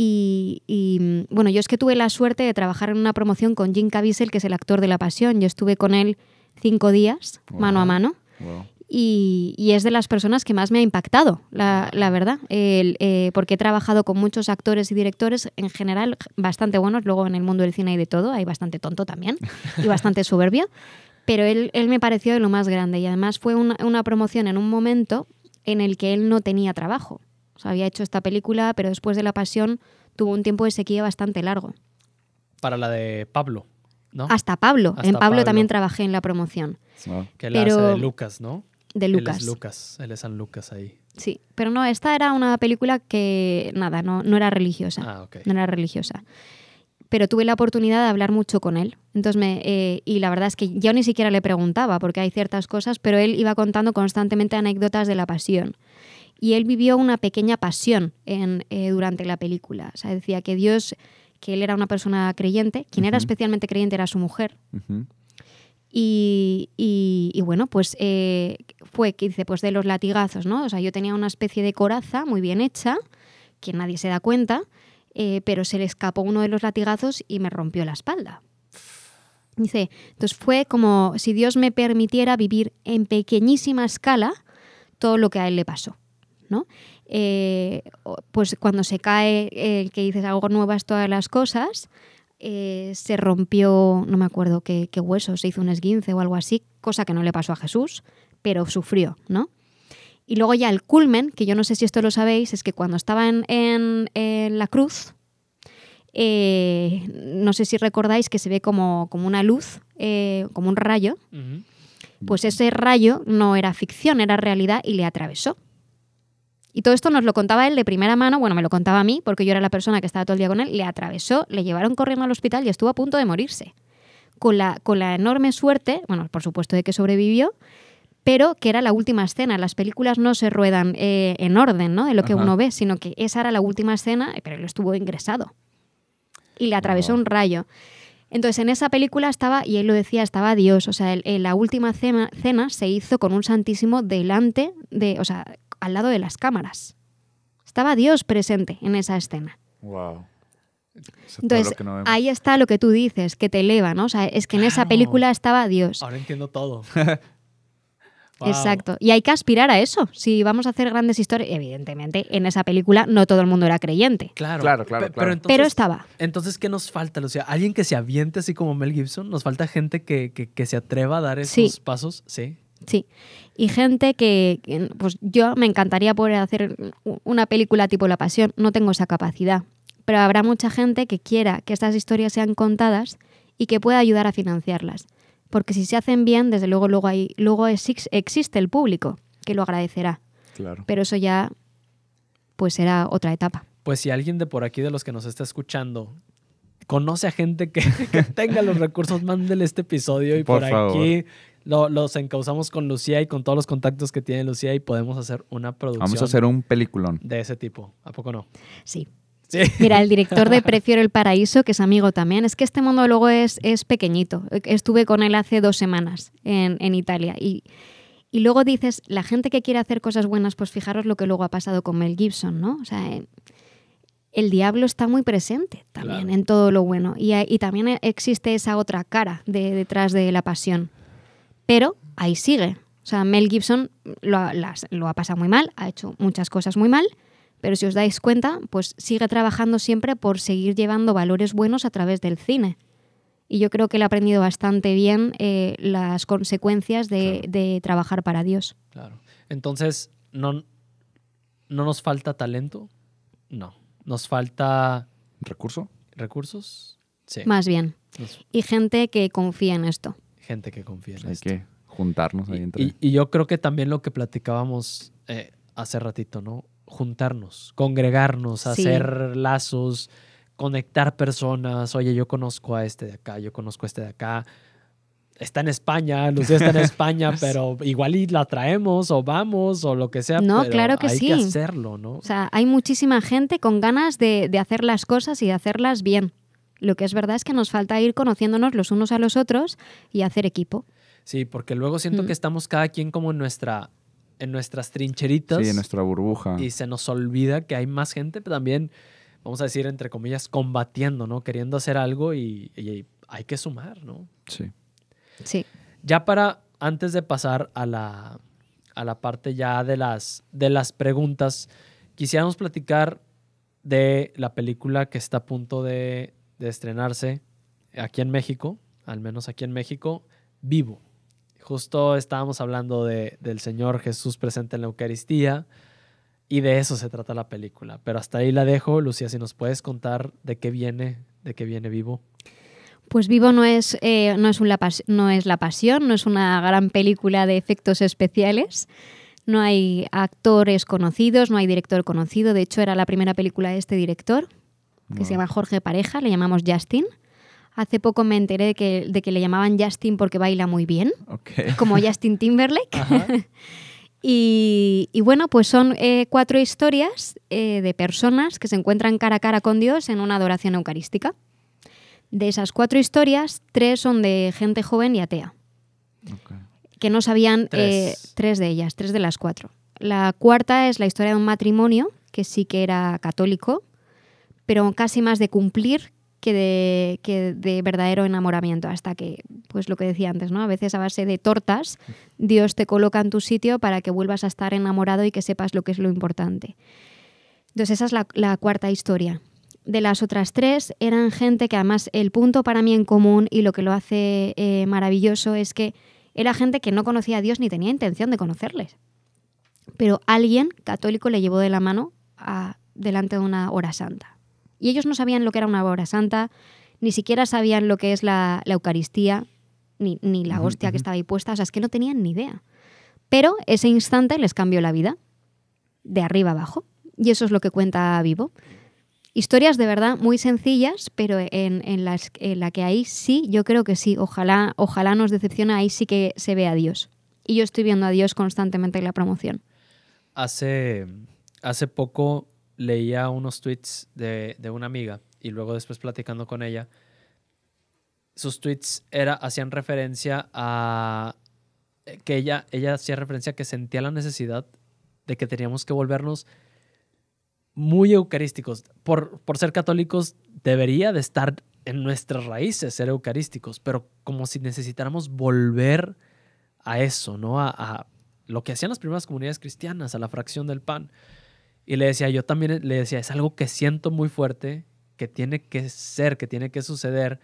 y, bueno, yo es que tuve la suerte de trabajar en una promoción con Jim Caviezel, que es el actor de La Pasión. Yo estuve con él cinco días, mano a mano. Y, es de las personas que más me ha impactado, la, verdad, eh, porque he trabajado con muchos actores y directores en general bastante buenos, luego en el mundo del cine hay de todo, hay bastante tonto también y bastante soberbio, pero él, me pareció de lo más grande y además fue una, promoción en un momento en el que él no tenía trabajo. O había hecho esta película, pero después de La Pasión tuvo un tiempo de sequía bastante largo. Para la de Pablo. Hasta Pablo. en Pablo, también trabajé en la promoción. Ah. Que la de Lucas, ¿no? De Lucas. Él es Lucas, él es San Lucas ahí. Sí, pero no, esta era una película que, nada, no, no era religiosa. Ah, ok. No era religiosa. Pero tuve la oportunidad de hablar mucho con él. Entonces eh, y la verdad es que yo ni siquiera le preguntaba, porque hay ciertas cosas, pero él iba contando constantemente anécdotas de la pasión y él vivió una pequeña pasión en, eh, durante la película. O sea, decía que Dios que él era una persona creyente. Quien era especialmente creyente era su mujer. y, bueno, pues eh, fue que dice, pues de los latigazos, ¿no? O sea, yo tenía una especie de coraza muy bien hecha, que nadie se da cuenta, eh, pero se le escapó uno de los latigazos y me rompió la espalda. Dice, entonces fue como si Dios me permitiera vivir en pequeñísima escala todo lo que a él le pasó, ¿no? Eh, pues cuando se cae el que dices algo nuevo nuevas todas las cosas, eh, se rompió, no me acuerdo qué, hueso, se hizo un esguince o algo así, cosa que no le pasó a Jesús, pero sufrió, ¿no? Y luego ya el culmen, que yo no sé si esto lo sabéis, es que cuando estaba en, la cruz, eh, no sé si recordáis que se ve como, como una luz, como un rayo, pues ese rayo no era ficción, era realidad y le atravesó. Y todo esto nos lo contaba él de primera mano, bueno, me lo contaba a mí, porque yo era la persona que estaba todo el día con él, le atravesó, le llevaron corriendo al hospital y estuvo a punto de morirse. Con la, con la enorme suerte, bueno, por supuesto de que sobrevivió, pero que era la última escena. Las películas no se ruedan eh, en orden, ¿no? De lo que uno ve, sino que esa era la última escena, pero él estuvo ingresado. Y le atravesó un rayo. Entonces, en esa película estaba, y él lo decía, estaba Dios. O sea, la última cena, cena, se hizo con un santísimo delante de, o sea, al lado de las cámaras. Estaba Dios presente en esa escena. Wow. Entonces, ahí está lo que tú dices, que te eleva, ¿no? O sea, es que en esa película estaba Dios. Ahora entiendo todo. Exacto. Y hay que aspirar a eso. Si vamos a hacer grandes historias, evidentemente, en esa película no todo el mundo era creyente. Claro, claro, claro. Pero, estaba. Entonces, ¿qué nos falta, Lucía? ¿Alguien que se aviente así como Mel Gibson? ¿Nos falta gente que, se atreva a dar esos pasos? Sí. Sí. Y gente que, pues yo me encantaría poder hacer una película tipo La Pasión, no tengo esa capacidad, pero habrá mucha gente que quiera que estas historias sean contadas y que pueda ayudar a financiarlas. Porque si se hacen bien, desde luego luego, hay, luego existe el público que lo agradecerá. Claro. Pero eso ya pues será otra etapa. Pues si alguien de por aquí, de los que nos está escuchando, conoce a gente que, tenga los recursos, mándele este episodio y por aquí lo, los encauzamos con Lucía y con todos los contactos que tiene Lucía y podemos hacer una producción. Vamos a hacer un peliculón. De ese tipo, ¿a poco no? Sí. Mira, el director de Prefiero el Paraíso, que es amigo también, es que este monólogo es, es pequeñito. Estuve con él hace dos semanas en, Italia y, y, luego dices, la gente que quiere hacer cosas buenas, pues fijaros lo que luego ha pasado con Mel Gibson, ¿no? O sea, eh, el diablo está muy presente también en todo lo bueno y, eh, y, también existe esa otra cara detrás de la pasión pero ahí sigue. O sea, Mel Gibson lo, ha pasado muy mal, ha hecho muchas cosas muy mal, pero si os dais cuenta, pues sigue trabajando siempre por seguir llevando valores buenos a través del cine. Y yo creo que él ha aprendido bastante bien eh, las consecuencias de, trabajar para Dios. Claro. Entonces, ¿no, ¿no nos falta talento? No. ¿Nos falta... ¿Recurso? ¿Recursos? Sí. Más bien. Y gente que confía en esto gente que confía en pues Hay que juntarnos ahí y, Y, yo creo que también lo que platicábamos eh, hace ratito, ¿no? Juntarnos, congregarnos, hacer lazos, conectar personas. Oye, yo conozco a este de acá, yo conozco a este de acá. Está en España, Lucía está en España, pero igual y la traemos o vamos o lo que sea. No, claro que sí. Hay que hacerlo, ¿no? O sea, hay muchísima gente con ganas de, de hacer las cosas y de hacerlas bien. Lo que es verdad es que nos falta ir conociéndonos los unos a los otros y hacer equipo. Sí, porque luego siento mm. que estamos cada quien como en nuestra en nuestras trincheritas. Sí, en nuestra burbuja. Y se nos olvida que hay más gente pero también, vamos a decir, entre comillas, combatiendo, ¿no? Queriendo hacer algo y, hay que sumar, ¿no? Sí. Sí. Ya para, antes de pasar a la, a la parte ya de las, de las preguntas, quisiéramos platicar de la película que está a punto de, de estrenarse aquí en México, al menos aquí en México, vivo. Justo estábamos hablando de, del Señor Jesús presente en la Eucaristía y de eso se trata la película. Pero hasta ahí la dejo, Lucía, si nos puedes contar de qué viene, de qué viene vivo. Pues Vivo no es, eh, no, es no es La Pasión, no es una gran película de efectos especiales, no hay actores conocidos, no hay director conocido, de hecho era la primera película de este director, que se llama Jorge Pareja, le llamamos Justin. Hace poco me enteré de que, le llamaban Justin porque baila muy bien, como Justin Timberlake. y, bueno, pues son eh, cuatro historias eh, de personas que se encuentran cara a cara con Dios en una adoración eucarística. De esas cuatro historias, tres son de gente joven y atea. Que no sabían eh, tres de ellas, tres de las cuatro. La cuarta es la historia de un matrimonio que sí que era católico, pero casi más de cumplir que de, verdadero enamoramiento, hasta que, pues lo que decía antes, ¿no? A veces a base de tortas, Dios te coloca en tu sitio para que vuelvas a estar enamorado y que sepas lo que es lo importante. Entonces, esa es la, cuarta historia. De las otras tres, eran gente que además el punto para mí en común y lo que lo hace eh, maravilloso es que era gente que no conocía a Dios ni tenía intención de conocerles. Pero alguien católico le llevó de la mano a, delante de una hora santa. Y ellos no sabían lo que era una hora santa, ni siquiera sabían lo que es la, Eucaristía, ni, la hostia que estaba ahí puesta, o sea, es que no tenían ni idea. Pero ese instante les cambió la vida, de arriba abajo, y eso es lo que cuenta Vivo. Historias de verdad muy sencillas, pero en, las, la que ahí sí, yo creo que sí, ojalá, ojalá nos decepciona, ahí sí que se ve a Dios. Y yo estoy viendo a Dios constantemente en la promoción. Hace, hace poco leía unos tweets de, una amiga y luego después platicando con ella, sus tweets era, hacían referencia a que ella, ella hacía referencia a que sentía la necesidad de que teníamos que volvernos muy eucarísticos. Por, por ser católicos debería de estar en nuestras raíces ser eucarísticos, pero como si necesitáramos volver a eso, ¿no? a lo que hacían las primeras comunidades cristianas, a la fracción del pan. Y le decía, yo también le decía, es algo que siento muy fuerte, que tiene que ser, que tiene que suceder.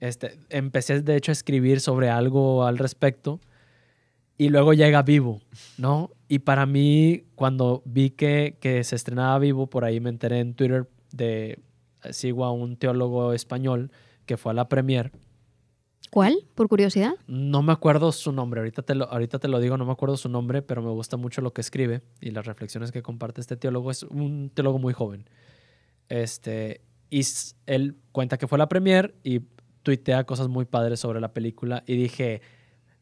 Este, empecé de hecho a escribir sobre algo al respecto y luego llega Vivo, ¿no? Y para mí, cuando vi que, que se estrenaba Vivo, por ahí me enteré en Twitter de, sigo a un teólogo español que fue a la premier ¿Cuál? Por curiosidad. No me acuerdo su nombre, ahorita te, lo, ahorita te lo digo, no me acuerdo su nombre, pero me gusta mucho lo que escribe y las reflexiones que comparte este teólogo. Es un teólogo muy joven. Este, y él cuenta que fue la premier y tuitea cosas muy padres sobre la película y dije,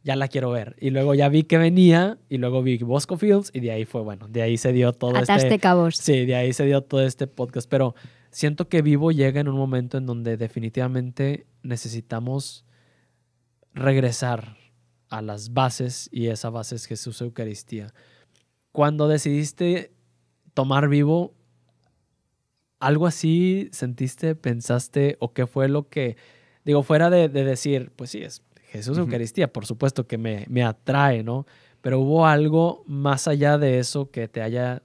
ya la quiero ver. Y luego ya vi que venía y luego vi Bosco Fields y de ahí fue, bueno, de ahí se dio todo este cabos. Sí, de ahí se dio todo este podcast, pero siento que Vivo llega en un momento en donde definitivamente necesitamos regresar a las bases y esa base es Jesús Eucaristía. Cuando decidiste tomar vivo, ¿algo así sentiste, pensaste o qué fue lo que, digo, fuera de, decir, pues sí, es Jesús Eucaristía, por supuesto que me, me atrae, ¿no? Pero hubo algo más allá de eso que te haya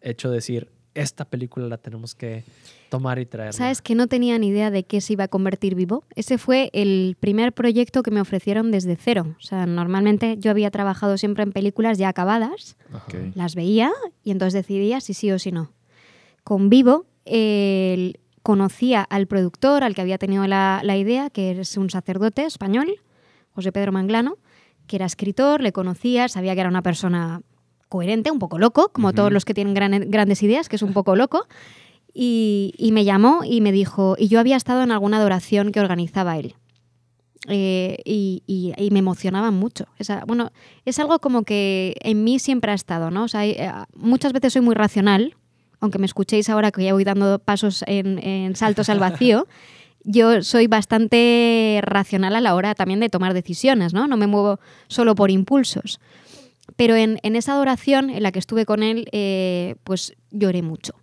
hecho decir, esta película la tenemos que tomar y traer. ¿Sabes que no tenía ni idea de qué se iba a convertir vivo? Ese fue el primer proyecto que me ofrecieron desde cero. O sea, normalmente yo había trabajado siempre en películas ya acabadas, las veía y entonces decidía si sí o si no. Con vivo conocía al productor, al que había tenido la, idea, que es un sacerdote español, José Pedro Manglano, que era escritor, le conocía, sabía que era una persona coherente, un poco loco, como todos los que tienen grandes ideas, que es un poco loco. Y, me llamó y me dijo, y yo había estado en alguna adoración que organizaba él. Eh, y, me emocionaba mucho. bueno, es algo como que en mí siempre ha estado, ¿no? O eh, muchas veces soy muy racional, aunque me escuchéis ahora que ya voy dando pasos en, saltos al vacío. yo soy bastante racional a la hora también de tomar decisiones, ¿no? No me muevo solo por impulsos. Pero en, esa adoración en la que estuve con él, eh, pues lloré mucho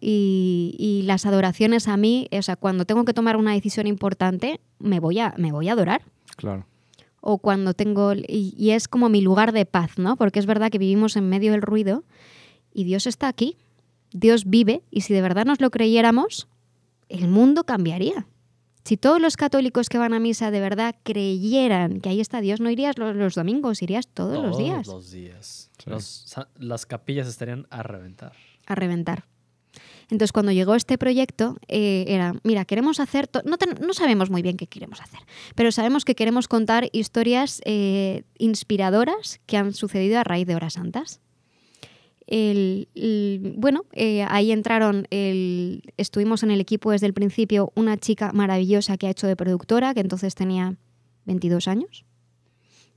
y, las adoraciones a mí, o sea, cuando tengo que tomar una decisión importante, me voy a, me voy a adorar. Claro. O cuando tengo, y, es como mi lugar de paz, ¿no? Porque es verdad que vivimos en medio del ruido y Dios está aquí, Dios vive, y si de verdad nos lo creyéramos, el mundo cambiaría. Si todos los católicos que van a misa de verdad creyeran que ahí está Dios, no irías los, domingos, irías todos, los días. todos Los días. las capillas estarían a reventar. A reventar. Entonces, cuando llegó este proyecto, eh, era, mira, queremos hacer, no, sabemos muy bien qué queremos hacer, pero sabemos que queremos contar historias eh, inspiradoras que han sucedido a raíz de Horas Santas. bueno, eh, ahí entraron, el, estuvimos en el equipo desde el principio, una chica maravillosa que ha hecho de productora, que entonces tenía 22 años,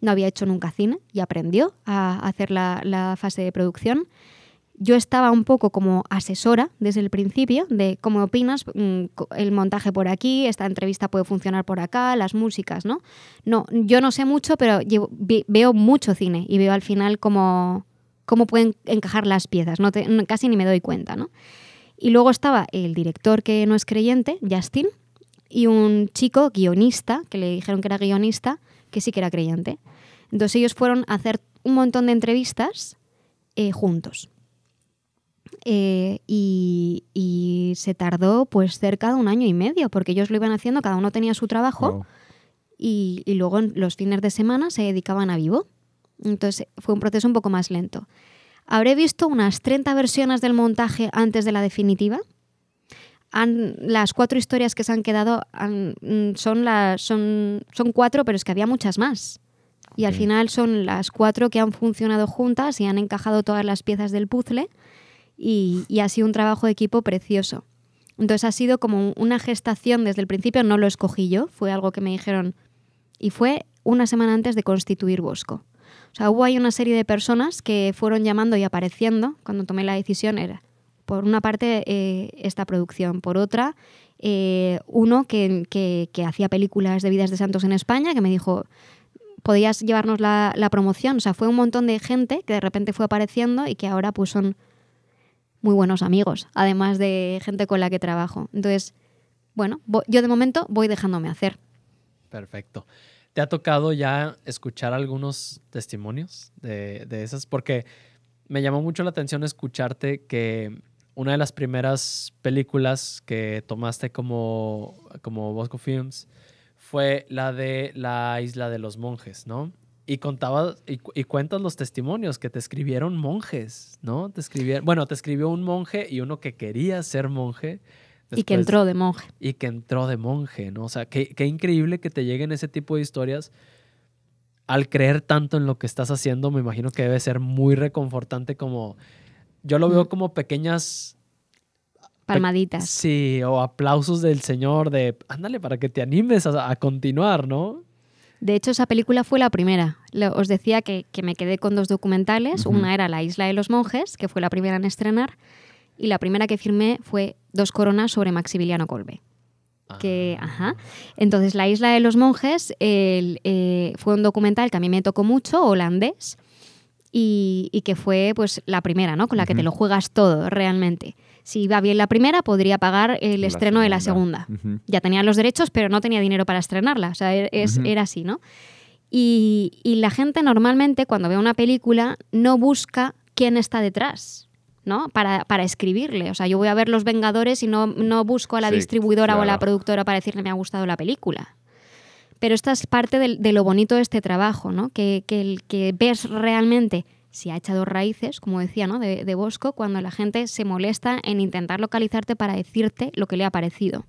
no había hecho nunca cine y aprendió a hacer la, la fase de producción yo estaba un poco como asesora desde el principio de cómo opinas, mm, el montaje por aquí, esta entrevista puede funcionar por acá, las músicas, ¿no? No, yo no sé mucho, pero veo mucho cine y veo al final cómo, cómo pueden encajar las piezas, casi ni me doy cuenta, ¿no? Y luego estaba el director que no es creyente, Justin, y un chico guionista, que le dijeron que era guionista, que sí que era creyente. Entonces ellos fueron a hacer un montón de entrevistas eh, juntos eh, y, se tardó pues cerca de un año y medio, porque ellos lo iban haciendo, cada uno tenía su trabajo y, luego los fines de semana se dedicaban a vivo. Entonces fue un proceso un poco más lento. Habré visto unas 30 versiones del montaje antes de la definitiva. Han, las cuatro historias que se han quedado mm, son, cuatro, pero es que había muchas más. Y al final son las cuatro que han funcionado juntas y han encajado todas las piezas del puzzle y, ha sido un trabajo de equipo precioso. Entonces ha sido como una gestación desde el principio, no lo escogí yo, fue algo que me dijeron y fue una semana antes de constituir Bosco. O sea, hubo ahí una serie de personas que fueron llamando y apareciendo cuando tomé la decisión. Era, por una parte, eh, esta producción, por otra, eh, uno que, hacía películas de vidas de santos en España, que me dijo, podías llevarnos la, la, promoción. O sea, fue un montón de gente que de repente fue apareciendo y que ahora pues son muy buenos amigos, además de gente con la que trabajo. Entonces, bueno, yo de momento voy dejándome hacer. Perfecto. ¿Te ha tocado ya escuchar algunos testimonios de, de esas? Porque me llamó mucho la atención escucharte que una de las primeras películas que tomaste como, como Bosco Films fue la de la isla de los monjes, ¿no? y contabas y, cuentas los testimonios que te escribieron monjes, ¿no? Te escribieron, bueno, te escribió un monje y uno que quería ser monje. y que entró de monje. Y que entró de monje, ¿no? O sea, qué, qué increíble que te lleguen ese tipo de historias. Al creer tanto en lo que estás haciendo, me imagino que debe ser muy reconfortante como... Yo lo veo como pequeñas Palmaditas. Sí, o aplausos del Señor de, ándale, para que te animes a continuar, ¿no? De hecho, esa película fue la primera. Os decía que, me quedé con dos documentales. Una era La isla de los monjes, que fue la primera en estrenar, y la primera que firmé fue Dos coronas sobre Maximiliano Colbe. Que, ah. Entonces, La isla de los monjes eh, fue un documental que a mí me tocó mucho, holandés, y, que fue pues la primera, ¿no? Con la que te lo juegas todo realmente si va bien la primera, podría pagar el estreno de la segunda. Ya tenía los derechos, pero no tenía dinero para estrenarla. O sea, e-, era así, ¿no? Y, la gente normalmente cuando ve una película no busca quién está detrás. ¿no? Para, escribirle. O sea, yo voy a ver Los Vengadores y no, no busco a la distribuidora o a la productora para decirle me ha gustado la película. Pero esta es parte de, lo bonito de este trabajo, ¿no? que, que ves realmente se ha echado raíces, como decía, de, Bosco, cuando la gente se molesta en intentar localizarte para decirte lo que le ha parecido.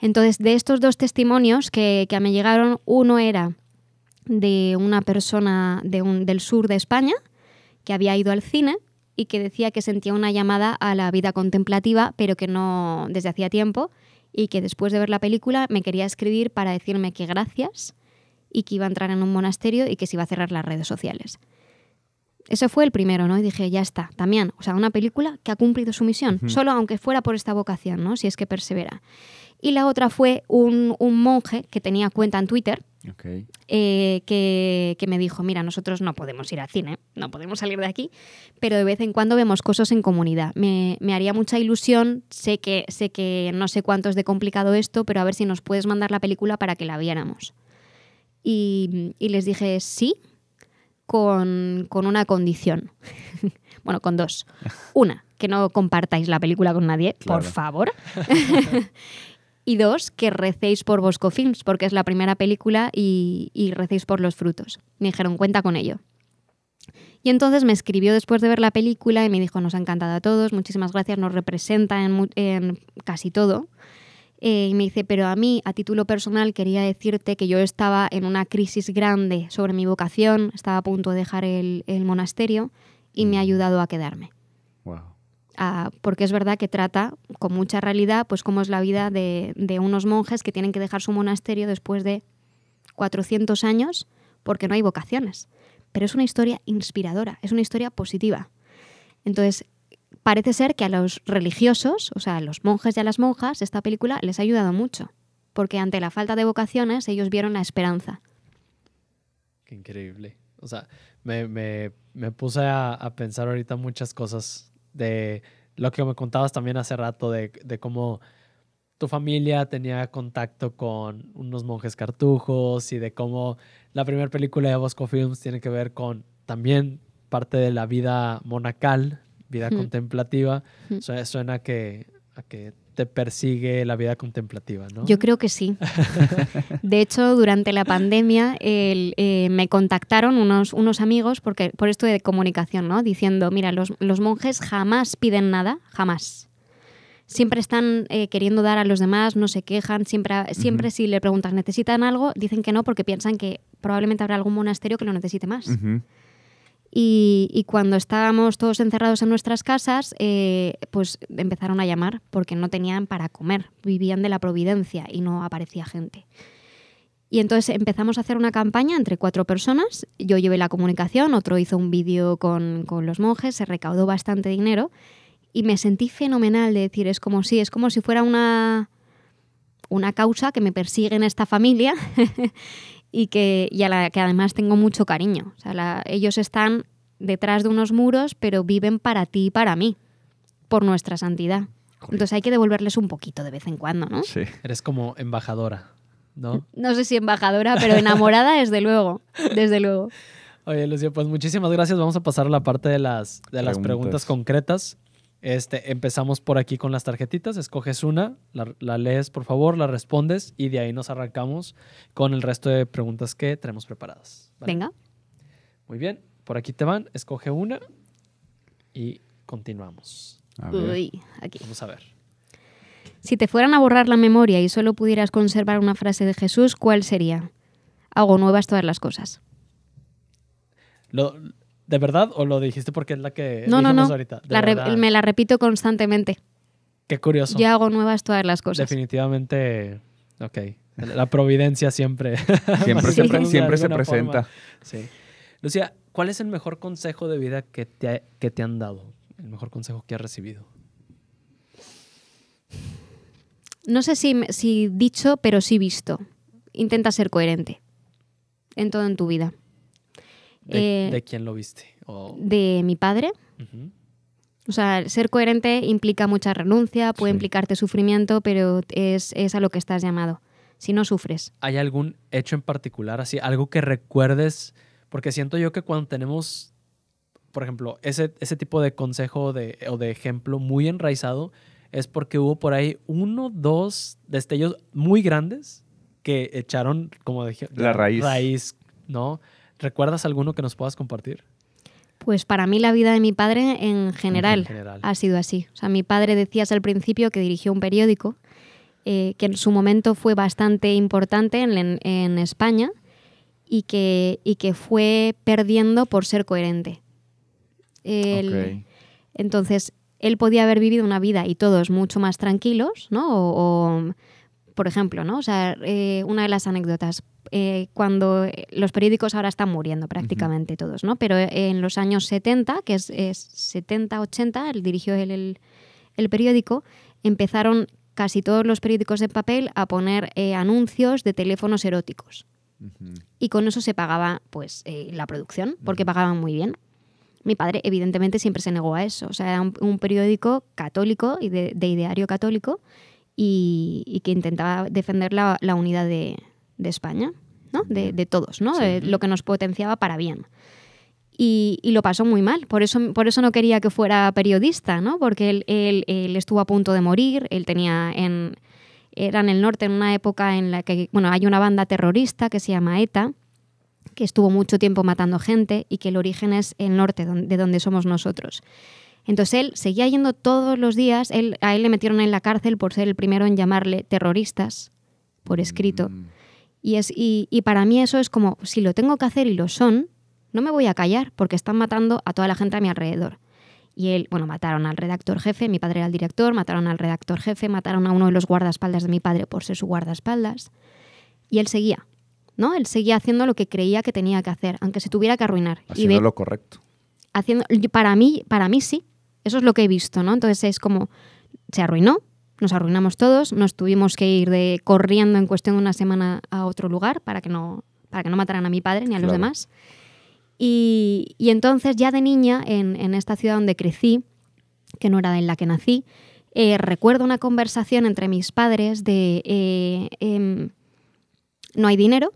Entonces, de estos dos testimonios que, que me llegaron, uno era de una persona del sur de España que había ido al cine y que decía que sentía una llamada a la vida contemplativa, pero que no desde hacía tiempo, y que después de ver la película me quería escribir para decirme que gracias y que iba a entrar en un monasterio y que se iba a cerrar las redes sociales. Ese fue el primero, ¿no? Y dije, ya está, también, o sea, una película que ha cumplido su misión, solo aunque fuera por esta vocación, ¿no? Si es que persevera. Y la otra fue un, monje que tenía cuenta en Twitter, eh, que, me dijo, mira, nosotros no podemos ir al cine, no podemos salir de aquí, pero de vez en cuando vemos cosas en comunidad. Me, haría mucha ilusión, sé que, sé que no sé cuánto es de complicado esto, pero a ver si nos puedes mandar la película para que la viéramos. y les dije, sí, con, una condición. bueno, con dos. Una, que no compartáis la película con nadie, por favor. y dos, que recéis por Bosco Films, porque es la primera película y, recéis por los frutos. Me dijeron, cuenta con ello. Y entonces me escribió después de ver la película y me dijo, nos ha encantado a todos, muchísimas gracias, nos representa en casi todo. Eh, y me dice, pero a mí, a título personal, quería decirte que yo estaba en una crisis grande sobre mi vocación, estaba a punto de dejar el, monasterio y me ha mm. ayudado a quedarme. Ah, porque es verdad que trata con mucha realidad, pues cómo es la vida de, de unos monjes que tienen que dejar su monasterio después de 400 años porque no hay vocaciones. Pero es una historia inspiradora, es una historia positiva. Entonces, parece ser que a los religiosos, o sea, a los monjes y a las monjas, esta película les ha ayudado mucho, porque ante la falta de vocaciones ellos vieron la esperanza. Qué increíble. O sea, me, puse a, pensar ahorita muchas cosas de lo que me contabas también hace rato, de, de cómo tu familia tenía contacto con unos monjes cartujos y de cómo la primera película de Bosco Films tiene que ver con también parte de la vida monacal vida contemplativa, suena, a, que, te persigue la vida contemplativa, ¿no? Yo creo que sí. De hecho, durante la pandemia eh, me contactaron unos, unos amigos porque, por esto de comunicación, ¿no? Diciendo, mira, los, monjes jamás piden nada, jamás. Siempre están eh, queriendo dar a los demás, no se quejan, siempre, siempre si le preguntas, ¿necesitan algo? Dicen que no porque piensan que probablemente habrá algún monasterio que lo necesite más. Y, cuando estábamos todos encerrados en nuestras casas, eh, pues empezaron a llamar porque no tenían para comer, vivían de la providencia y no aparecía gente. Y entonces empezamos a hacer una campaña entre cuatro personas. Yo llevé la comunicación, otro hizo un vídeo con, los monjes, se recaudó bastante dinero y me sentí fenomenal de decir, es como si, es como si fuera una, una causa que me persigue en esta familia y, que, y a la que además tengo mucho cariño. ellos están detrás de unos muros, pero viven para ti y para mí, por nuestra santidad. Entonces hay que devolverles un poquito de vez en cuando, ¿no? Sí. Eres como embajadora, ¿no? No sé si embajadora, pero enamorada desde luego, desde luego. Oye, Lucía, pues muchísimas gracias. Vamos a pasar a la parte de las, las preguntas concretas. Este, empezamos por aquí con las tarjetitas, escoges una, la, lees por favor, la respondes y de ahí nos arrancamos con el resto de preguntas que tenemos preparadas. Venga. Muy bien, por aquí te van, escoge una y continuamos. Uy, aquí. Vamos a ver. Si te fueran a borrar la memoria y solo pudieras conservar una frase de Jesús, ¿cuál sería? Hago nuevas todas las cosas. Lo, ¿De verdad o lo dijiste porque es la que no, no, no. me la repito constantemente. Qué curioso. Yo hago nuevas todas las cosas. Definitivamente, ok. La providencia siempre. Siempre, se, presenta. Lucía, ¿cuál es el mejor consejo de vida que te, que te han dado? El mejor consejo que has recibido. No sé si, si dicho, pero sí visto. Intenta ser coherente en todo en tu vida. Eh, ¿De, quién lo viste? De mi padre. O sea, ser coherente implica mucha renuncia, puede implicarte sufrimiento, pero es, es, a lo que estás llamado. Si no sufres. ¿Hay algún hecho en particular, así, algo que recuerdes? Porque siento yo que cuando tenemos, por ejemplo, ese, ese tipo de consejo de, o de ejemplo muy enraizado, es porque hubo por ahí uno, dos destellos muy grandes que echaron, como dije, la raíz. raíz, ¿no? ¿Recuerdas alguno que nos puedas compartir? Pues para mí la vida de mi padre en general, ha sido así. O sea, mi padre decías al principio que dirigió un periódico eh, que en su momento fue bastante importante en, España y que, y que fue perdiendo por ser coherente. Entonces, él podía haber vivido una vida y todos mucho más tranquilos, ¿no? o por ejemplo, ¿no? O sea, eh, una de las anécdotas, eh, cuando eh, los periódicos ahora están muriendo prácticamente todos, ¿no? Pero en los años 70, que es, 70, 80, él dirigió el, el, periódico, empezaron casi todos los periódicos de papel a poner anuncios de teléfonos eróticos. Y con eso se pagaba pues la producción, porque pagaban muy bien. Mi padre, evidentemente, siempre se negó a eso. O sea, era un, periódico católico y de, de ideario católico y, que intentaba defender la, unidad de, España, ¿no? de, todos, ¿no? lo que nos potenciaba para bien. Y, lo pasó muy mal, por eso, por eso no quería que fuera periodista, ¿no? porque él, estuvo a punto de morir, él tenía en, era en el norte en una época en la que bueno, hay una banda terrorista que se llama ETA, que estuvo mucho tiempo matando gente y que el origen es el norte, de donde somos nosotros. Entonces él seguía yendo todos los días, él, a él le metieron en la cárcel por ser el primero en llamarle terroristas por escrito. Mm. Y, es, y, para mí eso es como, si lo tengo que hacer y lo son, no me voy a callar porque están matando a toda la gente a mi alrededor. Y él, bueno, mataron al redactor jefe, mi padre era el director, mataron al redactor jefe, mataron a uno de los guardaespaldas de mi padre por ser su guardaespaldas. Y él seguía, ¿no? Él seguía haciendo lo que creía que tenía que hacer, aunque se tuviera que arruinar. y lo correcto. Haciendo, para, mí, para mí sí, eso es lo que he visto, ¿no? Entonces es como, se arruinó, nos arruinamos todos, nos tuvimos que ir de corriendo en cuestión de una semana a otro lugar para que no, para que no mataran a mi padre ni a los demás. Y, entonces ya de niña, en, esta ciudad donde crecí, que no era en la que nací, eh, recuerdo una conversación entre mis padres de eh, em, no hay dinero,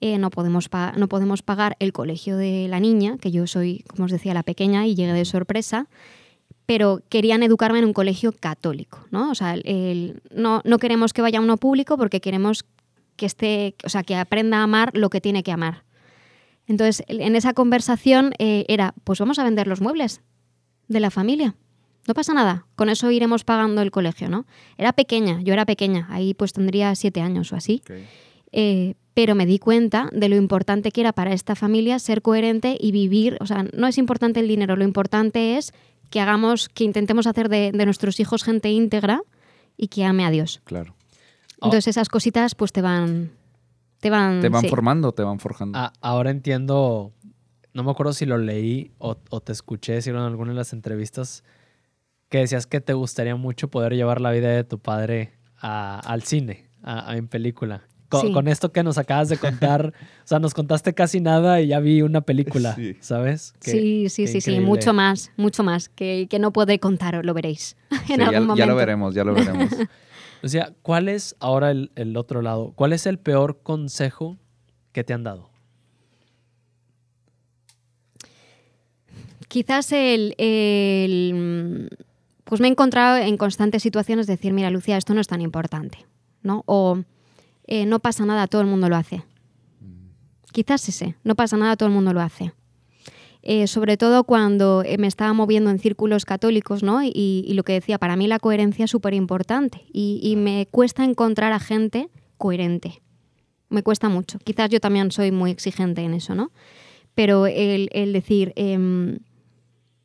eh, no, podemos no podemos pagar el colegio de la niña, que yo soy, como os decía, la pequeña y llegué de sorpresa, pero querían educarme en un colegio católico, ¿no? O sea, el, no, no queremos que vaya uno público porque queremos que esté, o sea, que aprenda a amar lo que tiene que amar. Entonces, en esa conversación eh, era, pues vamos a vender los muebles de la familia. No pasa nada, con eso iremos pagando el colegio, ¿no? Era pequeña, yo era pequeña, ahí pues tendría siete años o así. Eh, pero me di cuenta de lo importante que era para esta familia ser coherente y vivir, o sea, no es importante el dinero, lo importante es que hagamos, que intentemos hacer de, nuestros hijos gente íntegra y que ame a Dios. Claro. Entonces esas cositas pues te van... Te van, van formando, te van forjando. ahora entiendo, no me acuerdo si lo leí o, te escuché decirlo en alguna de las entrevistas, que decías que te gustaría mucho poder llevar la vida de tu padre al cine, en película con, esto que nos acabas de contar, o sea, nos contaste casi nada y ya vi una película, ¿sabes? sí, sí, sí, sí, mucho más, mucho más, que, que no puede contar, lo veréis. en algún ya, ya lo veremos, ya lo veremos. o sea, ¿cuál es ahora el, otro lado? ¿Cuál es el peor consejo que te han dado? quizás el, el, pues me he encontrado en constantes situaciones de decir, mira, Lucía, esto no es tan importante, ¿no? O eh, no pasa nada, todo el mundo lo hace. Mm. Quizás ese, no pasa nada, todo el mundo lo hace. Eh, sobre todo cuando eh, me estaba moviendo en círculos católicos, ¿no? Y, lo que decía, para mí la coherencia es súper importante y, me cuesta encontrar a gente coherente. Me cuesta mucho. Quizás yo también soy muy exigente en eso, ¿no? Pero el, decir, em,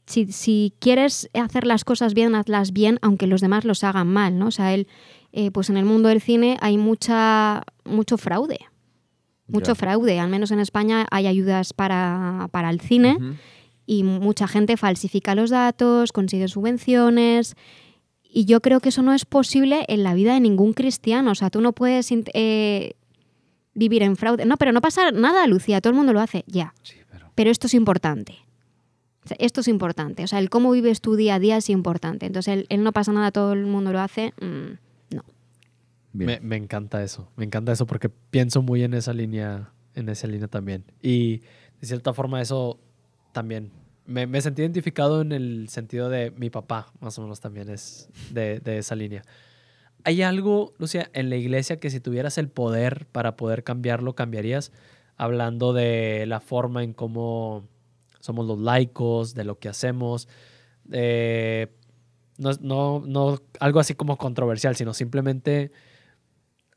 si, quieres hacer las cosas bien, hazlas bien, aunque los demás los hagan mal, ¿no? O sea, él eh, pues en el mundo del cine hay mucha, mucho fraude. Mucho fraude. Al menos en España hay ayudas para, el cine y mucha gente falsifica los datos, consigue subvenciones. Y yo creo que eso no es posible en la vida de ningún cristiano. O sea, tú no puedes eh, vivir en fraude. No, pero no pasa nada, Lucía. Todo el mundo lo hace. Ya. pero... esto es importante. esto es importante. O sea, el cómo vives tu día a día es importante. Entonces, él no pasa nada, todo el mundo lo hace. Mm. Me, encanta eso, me encanta eso porque pienso muy en esa línea, en esa línea también. Y de cierta forma eso también. Me, me sentí identificado en el sentido de mi papá, más o menos también es de, esa línea. ¿Hay algo, Lucia, en la iglesia que si tuvieras el poder para poder cambiarlo, cambiarías? Hablando de la forma en cómo somos los laicos, de lo que hacemos. Eh, no, no algo así como controversial, sino simplemente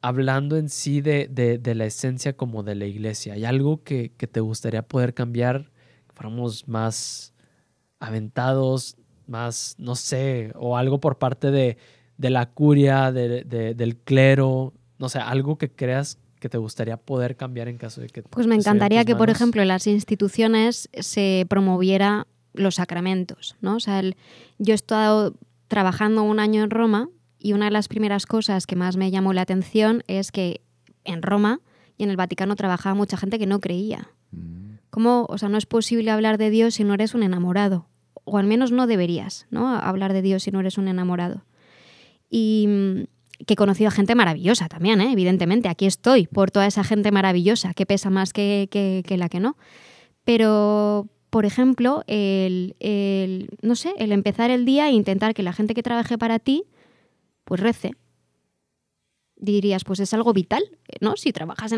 hablando en sí de, la esencia como de la iglesia, ¿hay algo que, te gustaría poder cambiar? Que fuéramos más aventados, más, no sé, o algo por parte de, la curia, del clero, no sé, algo que creas que te gustaría poder cambiar en caso de que... Pues me encantaría que, por ejemplo, en las instituciones se promoviera los sacramentos, ¿no? O sea, yo he estado trabajando un año en Roma y una de las primeras cosas que más me llamó la atención es que en Roma y en el Vaticano trabajaba mucha gente que no creía. Mm. ¿Cómo, o sea, no es posible hablar de Dios si no eres un enamorado? O al menos no deberías, ¿no? Hablar de Dios si no eres un enamorado. Y mm, que he conocido a gente maravillosa también, ¿eh? evidentemente. Aquí estoy por toda esa gente maravillosa que pesa más que, la que no. Pero, por ejemplo, el, no sé, el empezar el día e intentar que la gente que trabaje para ti pues rece. Dirías, pues es algo vital, ¿no? Si trabajas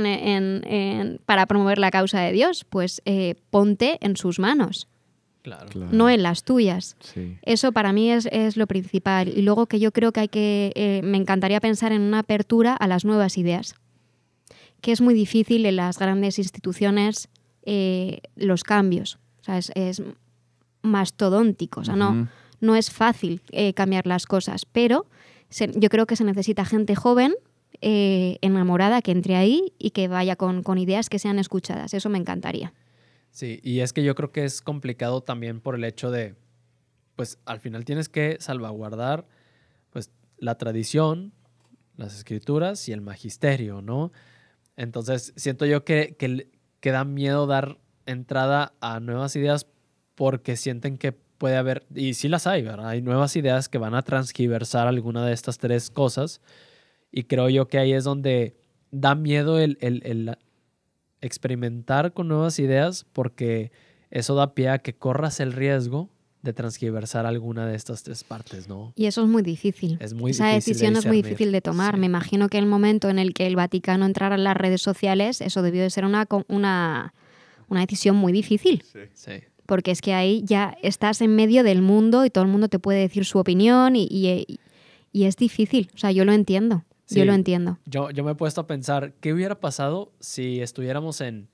para promover la causa de Dios, pues eh, ponte en sus manos. no en las tuyas. Eso para mí es, lo principal. Y luego que yo creo que hay que, eh, me encantaría pensar en una apertura a las nuevas ideas, que es muy difícil en las grandes instituciones eh, los cambios. es, mastodóntico, no, no es fácil cambiar las cosas, pero yo creo que se necesita gente joven, eh, enamorada, que entre ahí y que vaya con, ideas que sean escuchadas. Eso me encantaría. Sí, y es que yo creo que es complicado también por el hecho de, pues al final tienes que salvaguardar pues la tradición, las escrituras y el magisterio, ¿no? Entonces, siento yo que, que, que da miedo dar entrada a nuevas ideas porque sienten que puede haber, y si las hay, ¿verdad? Hay nuevas ideas que van a transgiversar alguna de estas tres cosas. Y creo yo que ahí es donde da miedo el, experimentar con nuevas ideas porque eso da pie a que corras el riesgo de transgiversar alguna de estas tres partes, ¿no? Y eso es muy difícil. Es muy Esa decisión es muy difícil de tomar. Me imagino que el momento en el que el Vaticano entrara en las redes sociales, eso debió de ser una, una, una decisión muy difícil. Sí. sí porque es que ahí ya estás en medio del mundo y todo el mundo te puede decir su opinión y, es difícil. O sea, yo lo entiendo. yo lo entiendo. Yo, yo me he puesto a pensar, ¿qué hubiera pasado si estuviéramos en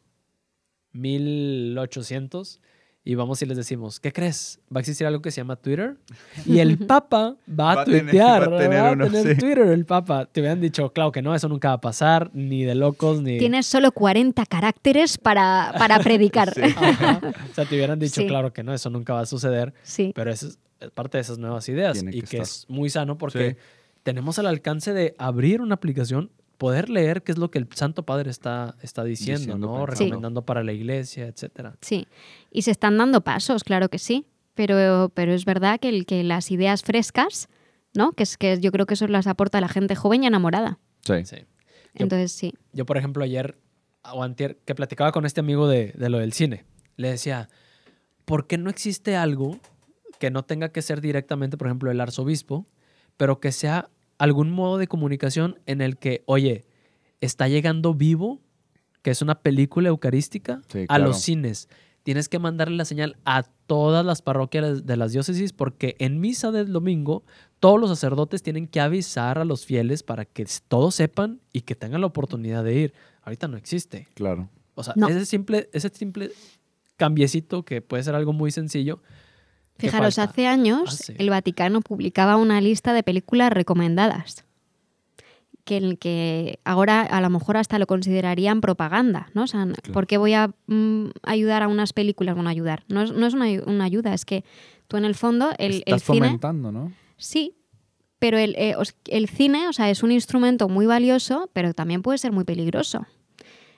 1800 y vamos y les decimos, ¿qué crees? Va a existir algo que se llama Twitter y el Papa va, a tuitear, va a tener, Twitter el Papa. Te hubieran dicho, claro que no, eso nunca va a pasar, ni de locos, ni... Tienes solo 40 caracteres para, para predicar. o sea, te hubieran dicho, claro que no, eso nunca va a suceder, sí. pero es parte de esas nuevas ideas y que es muy sano porque tenemos el alcance de abrir una aplicación poder leer qué es lo que el Santo Padre está, está diciendo, ¿no? Recomendando para la iglesia, etcétera. Sí, y se están dando pasos, claro que sí, pero, pero es verdad que, el, que las ideas frescas, ¿no? Que, es, que yo creo que eso las aporta la gente joven y enamorada. Sí. Entonces, sí. Yo, por ejemplo, ayer, o que platicaba con este amigo de, de lo del cine, le decía, ¿por qué no existe algo que no tenga que ser directamente, por ejemplo, el arzobispo, pero que sea algún modo de comunicación en el que, oye, está llegando vivo, que es una película eucarística, a los cines. Tienes que mandarle la señal a todas las parroquias de las diócesis porque en misa del domingo todos los sacerdotes tienen que avisar a los fieles para que todos sepan y que tengan la oportunidad de ir. Ahorita no existe. Claro. O sea, ese simple, ese simple cambiecito que puede ser algo muy sencillo, Fijaros, hace años ah, el Vaticano publicaba una lista de películas recomendadas, que, que ahora a lo mejor hasta lo considerarían propaganda, ¿no? O ¿por qué voy a mm, ayudar a unas películas? Bueno, ayudar, no es, una, ayuda, es que tú en el fondo el, Estás fomentando, ¿no? Sí, pero el, eh, el cine, o sea, es un instrumento muy valioso, pero también puede ser muy peligroso.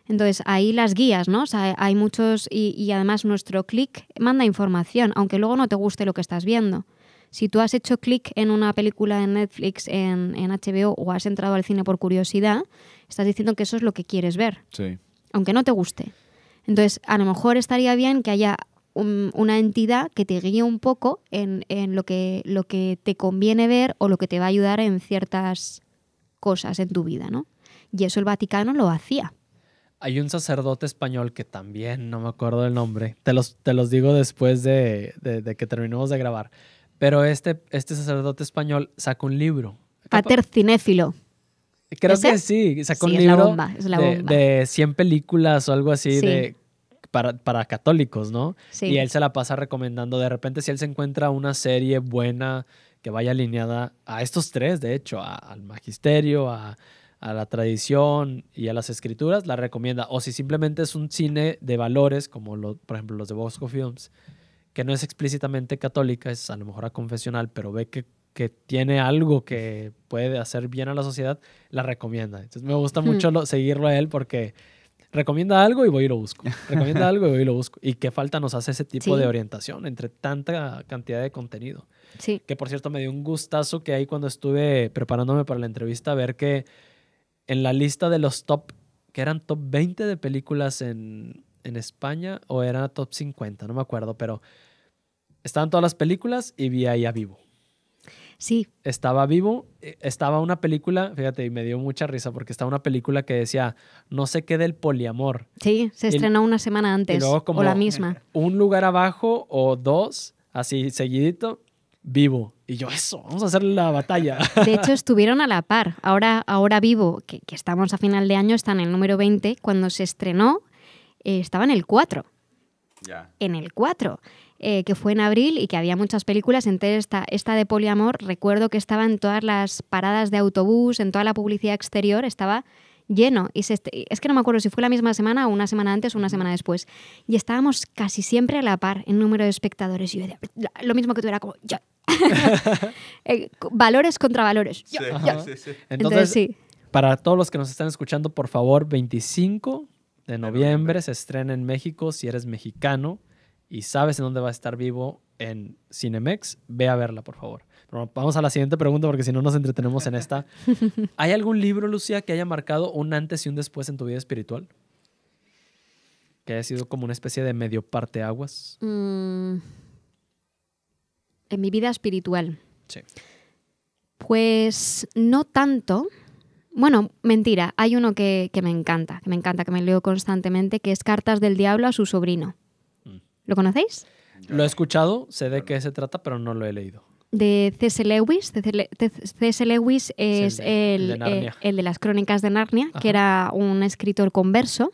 Entonces, ahí las guías, ¿no? hay muchos y, además nuestro clic manda información, aunque luego no te guste lo que estás viendo. Si tú has hecho clic en una película de Netflix, en, HBO o has entrado al cine por curiosidad, estás diciendo que eso es lo que quieres ver, aunque no te guste. Entonces, a lo mejor estaría bien que haya una entidad que te guíe un poco en, lo, que, lo que te conviene ver o lo que te va a ayudar en ciertas cosas en tu vida, ¿no? Y eso el Vaticano lo hacía hay un sacerdote español que también no me acuerdo del nombre. Te los, te los digo después de, de, que terminemos de grabar. Pero este, este sacerdote español sacó un libro. Pater Cinéfilo. Creo que sí, sacó un libro bomba, de, de, 100 películas o algo así de, para, para, católicos, ¿no? Y él se la pasa recomendando. De repente, si él se encuentra una serie buena que vaya alineada a estos tres, de hecho, al magisterio, a, a la tradición y a las escrituras, la recomienda. O si simplemente es un cine de valores, como por ejemplo los de Bosco Films, que no es explícitamente católica, es a lo mejor a confesional, pero ve que, que tiene algo que puede hacer bien a la sociedad, la recomienda. Entonces me gusta mucho seguirlo a él porque recomienda algo y voy y lo busco. Recomienda algo y voy y lo busco. Y qué falta nos hace ese tipo de orientación entre tanta cantidad de contenido. Sí. Que por cierto me dio un gustazo que ahí cuando estuve preparándome para la entrevista, ver que en la lista de los top, que eran top 20 de películas en, España o eran top 50, no me acuerdo, pero estaban todas las películas y vi ahí a Vivo. Sí. Estaba vivo, eh, estaba una película, fíjate, y me dio mucha risa porque estaba una película que decía, no sé qué del poliamor. Sí, se estrenó una semana antes. como o la misma. Un lugar abajo o dos, así seguidito, vivo. Y yo, eso, vamos a hacer la batalla. De hecho, estuvieron a la par. Ahora, ahora vivo, que, estamos a final de año, está en el número 20. Cuando se estrenó, eh, estaba en el 4. En el 4. Eh, que fue en abril y que había muchas películas. entre esta, esta de poliamor, recuerdo que estaba en todas las paradas de autobús, en toda la publicidad exterior, estaba lleno. Y es que no me acuerdo si fue la misma semana o una semana antes o una semana después. Y estábamos casi siempre a la par en número de espectadores. Y lo mismo que tú era como, eh, valores contra valores. Entonces, para todos los que nos están escuchando, por favor, 25 de noviembre se estrena en México si eres mexicano y sabes en dónde va a estar vivo en Cinemex, ve a verla, por favor vamos a la siguiente pregunta porque si no nos entretenemos en esta. ¿Hay algún libro, Lucía, que haya marcado un antes y un después en tu vida espiritual? Que haya sido como una especie de medio parteaguas. aguas. Mm. en mi vida espiritual. Sí. Pues no tanto. Bueno, mentira, hay uno que, me encanta, que me encanta, que me leo constantemente, que es Cartas del Diablo a su sobrino. Mm. ¿Lo conocéis? Lo he escuchado, sé de qué se trata, pero no lo he leído de C.S. Lewis. C.S. Lewis es, eh, el, de las crónicas de Narnia, que era un escritor converso.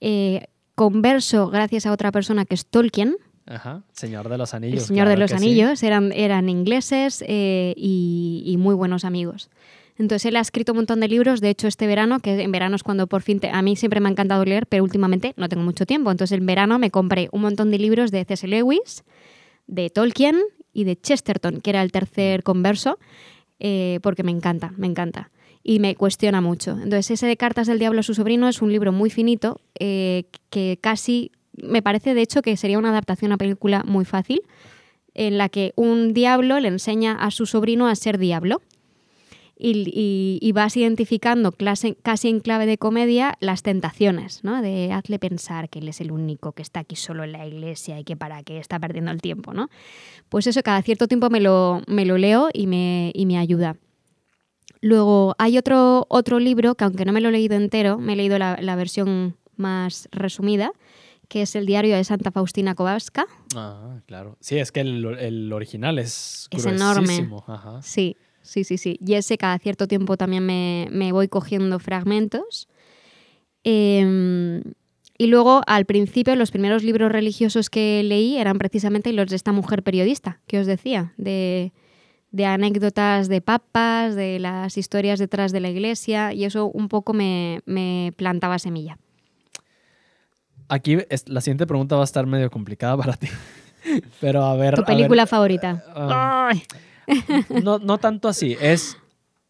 Eh, converso gracias a otra persona que es Tolkien. Ajá. Señor de los Anillos. Señor de los Anillos. Eran, eran ingleses eh, y, muy buenos amigos. Entonces él ha escrito un montón de libros, de hecho este verano, que en verano es cuando por fin, a mí siempre me ha encantado leer, pero últimamente no tengo mucho tiempo, entonces en verano me compré un montón de libros de C.S. Lewis, de Tolkien y de Chesterton, que era el tercer mm. converso, eh, porque me encanta, me encanta. Y me cuestiona mucho. Entonces, ese de Cartas del Diablo a su sobrino es un libro muy finito, eh, que casi, me parece de hecho que sería una adaptación a película muy fácil, en la que un diablo le enseña a su sobrino a ser diablo y, vas identificando casi en clave de comedia las tentaciones, ¿no? De hazle pensar que él es el único que está aquí solo en la iglesia y que para qué está perdiendo el tiempo, ¿no? Pues eso, cada cierto tiempo me lo, me lo leo y me, me ayuda. Luego hay otro, otro libro que aunque no me lo he leído entero, me he leído la, versión más resumida, que es el diario de Santa Faustina Kowalska. Ah, claro. Sí, es que el, original es, es enorme. Sí sí, sí, sí. Y ese cada cierto tiempo también me, voy cogiendo fragmentos. Em, y luego, al principio, los primeros libros religiosos que leí eran precisamente los de esta mujer periodista que os decía, de, anécdotas de papas, de las historias detrás de la iglesia, y eso un poco me, plantaba semilla. Aquí la siguiente pregunta va a estar medio complicada para ti. Pero a ver. ¿Tu película favorita? Um, no, no tanto así. Es.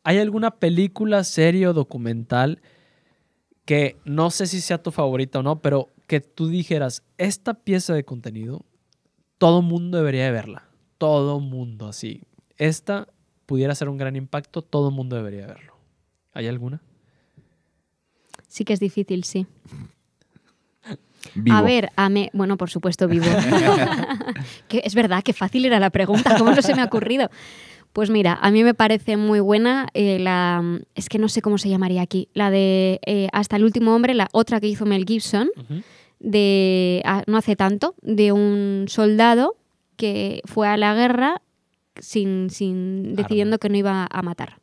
¿Hay alguna película, serie o documental que no sé si sea tu favorita o no, pero que tú dijeras, esta pieza de contenido, todo mundo debería verla. Todo mundo, así. Esta pudiera ser un gran impacto, todo mundo debería verlo. ¿Hay alguna? Sí que es difícil, sí. A ver, a bueno, por supuesto, vivo. es verdad qué fácil era la pregunta, ¿cómo no se me ha ocurrido? Pues mira, a mí me parece muy buena eh, la. Es que no sé cómo se llamaría aquí. La de eh, Hasta el último hombre, la otra que hizo Mel Gibson, de. Ah, no hace tanto, de un soldado que fue a la guerra sin, sin decidiendo que no iba a matar.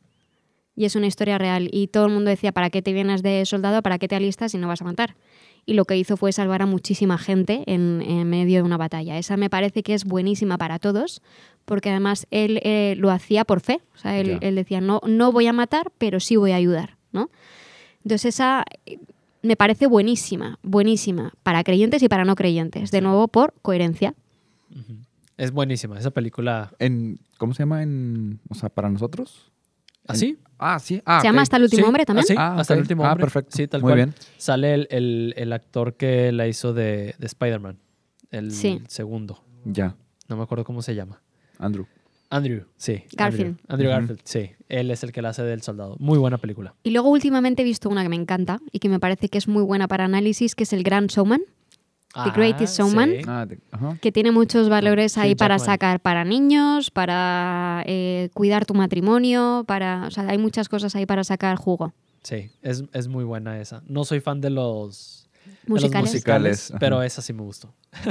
Y es una historia real. Y todo el mundo decía: ¿para qué te vienes de soldado? ¿Para qué te alistas si no vas a matar? y lo que hizo fue salvar a muchísima gente en, medio de una batalla. Esa me parece que es buenísima para todos, porque además él eh, lo hacía por fe. O sea, él, decía, no, no voy a matar, pero sí voy a ayudar, ¿no? Entonces esa eh, me parece buenísima, buenísima, para creyentes y para no creyentes, de nuevo por coherencia. Es buenísima esa película. En, ¿Cómo se llama? En, o sea, para nosotros. ¿Así? ¿Ah, Ah, sí. Ah, se llama Hasta el último hombre también. Ah, sí, ah, Hasta el último hombre. Ah, perfecto. Sí, tal Muy bien. Sale el, actor que la hizo de, Spider-Man. El segundo. Ya. No me acuerdo cómo se llama. Andrew. Andrew, sí. Garfield. Andrew, Garfield, sí. Él es el que la hace del soldado. Muy buena película. Y luego últimamente he visto una que me encanta y que me parece que es muy buena para análisis, que es El Gran Showman. The ah, Greatest Showman, ah, que tiene muchos ah, valores ahí para sacar para niños, para eh, cuidar tu matrimonio, para, o sea, hay muchas cosas ahí para sacar jugo. Sí, es, muy buena esa. No soy fan de los musicales, musicales pero esa sí me gustó.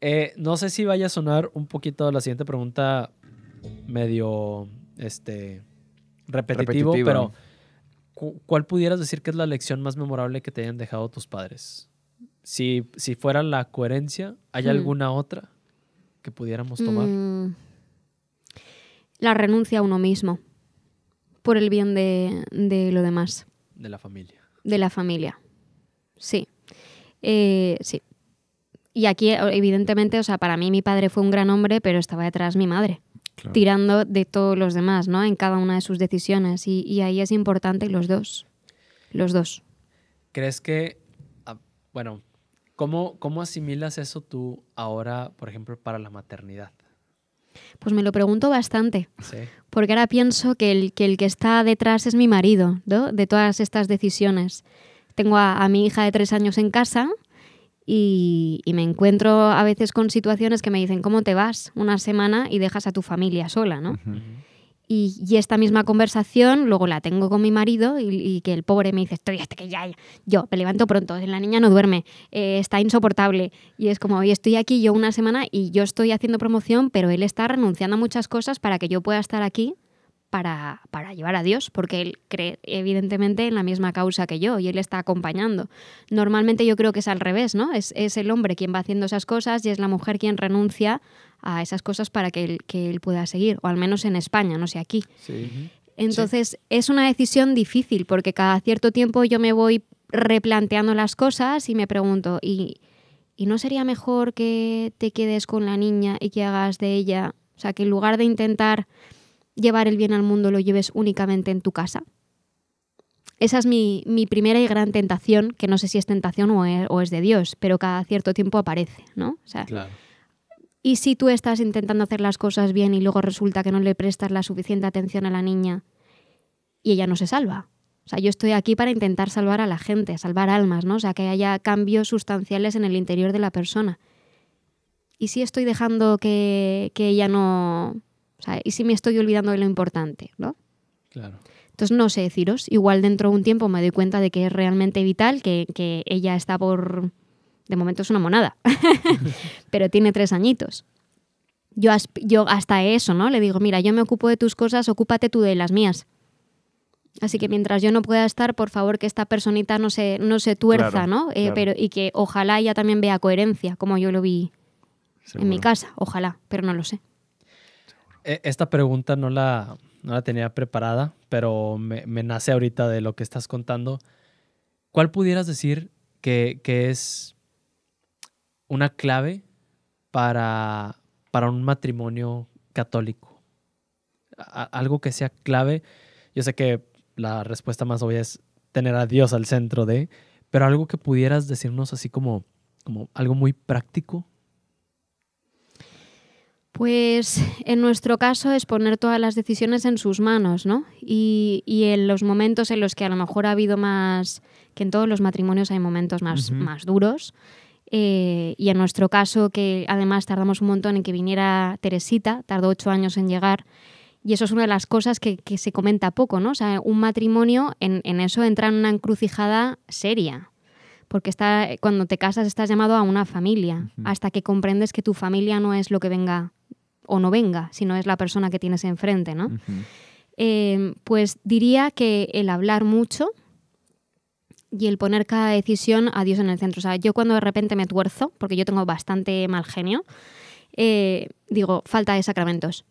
Eh, no sé si vaya a sonar un poquito la siguiente pregunta medio este, repetitivo, pero ¿cuál pudieras decir que es la lección más memorable que te hayan dejado tus padres? si, si fuera la coherencia, ¿hay hmm. alguna otra que pudiéramos tomar? Mm. La renuncia a uno mismo por el bien de, lo demás. De la familia. De la familia, sí. Eh, sí. Y aquí, evidentemente, o sea, para mí mi padre fue un gran hombre, pero estaba detrás mi madre. tirando de todos los demás, ¿no? En cada una de sus decisiones. Y, y ahí es importante los dos. Los dos. ¿Crees que, ah, bueno, ¿Cómo, asimilas eso tú ahora, por ejemplo, para la maternidad? Pues me lo pregunto bastante. Porque ahora pienso que el, que está detrás es mi marido, ¿no? De todas estas decisiones. Tengo a, mi hija de tres años en casa y, me encuentro a veces con situaciones que me dicen, ¿cómo te vas una semana y dejas a tu familia sola, ¿no? Y, esta misma conversación luego la tengo con mi marido y, que el pobre me dice, estoy hasta que ya, yo me levanto pronto, la niña no duerme, eh, está insoportable. Y es como, hoy estoy aquí yo una semana y yo estoy haciendo promoción, pero él está renunciando a muchas cosas para que yo pueda estar aquí para, para, llevar a Dios, porque él cree evidentemente en la misma causa que yo y él está acompañando. Normalmente yo creo que es al revés, ¿no? Es, es el hombre quien va haciendo esas cosas y es la mujer quien renuncia a esas cosas para que él, pueda seguir, o al menos en España, no sé, aquí. Entonces, es una decisión difícil porque cada cierto tiempo yo me voy replanteando las cosas y me pregunto, ¿y, no sería mejor que te quedes con la niña y que hagas de ella? O sea, que en lugar de intentar llevar el bien al mundo, lo lleves únicamente en tu casa. Esa es mi, primera y gran tentación, que no sé si es tentación o e, es, de Dios, pero cada cierto tiempo aparece, ¿no? claro. ¿Y si tú estás intentando hacer las cosas bien y luego resulta que no le prestas la suficiente atención a la niña y ella no se salva? O sea, yo estoy aquí para intentar salvar a la gente, salvar almas, ¿no? O sea, que haya cambios sustanciales en el interior de la persona. ¿Y si estoy dejando que, ella no... O sea, ¿y si me estoy olvidando de lo importante, ¿no? Claro. Entonces no sé deciros, igual dentro de un tiempo me doy cuenta de que es realmente vital, que ella está por de momento es una monada, pero tiene tres añitos. Yo, yo hasta eso, ¿no? Le digo, mira, yo me ocupo de tus cosas, ocúpate tú de las mías. Así que mientras yo no pueda estar, por favor, que esta personita no se, no se tuerza, ¿no? Eh, pero, y que ojalá ella también vea coherencia, como yo lo vi en mi casa. Ojalá, pero no lo sé. Eh, esta pregunta no la, tenía preparada, pero me, nace ahorita de lo que estás contando. ¿Cuál pudieras decir que, que es una clave para, para un matrimonio católico? algo que sea clave. Yo sé que la respuesta más obvia es tener a Dios al centro de, pero algo que pudieras decirnos así como, como algo muy práctico. Pues en nuestro caso es poner todas las decisiones en sus manos, ¿no? Y, en los momentos en los que a lo mejor ha habido más, que en todos los matrimonios hay momentos más, más duros, eh, y en nuestro caso, que además tardamos un montón en que viniera Teresita, tardó ocho años en llegar, y eso es una de las cosas que, se comenta poco, ¿no? O sea, un matrimonio en, eso entra en una encrucijada seria, porque está, cuando te casas estás llamado a una familia, hasta que comprendes que tu familia no es lo que venga o no venga, sino es la persona que tienes enfrente, ¿no? Eh, pues diría que el hablar mucho, y el poner cada decisión a Dios en el centro. O sea, yo cuando de repente me tuerzo, porque yo tengo bastante mal genio, eh, digo, falta de sacramentos.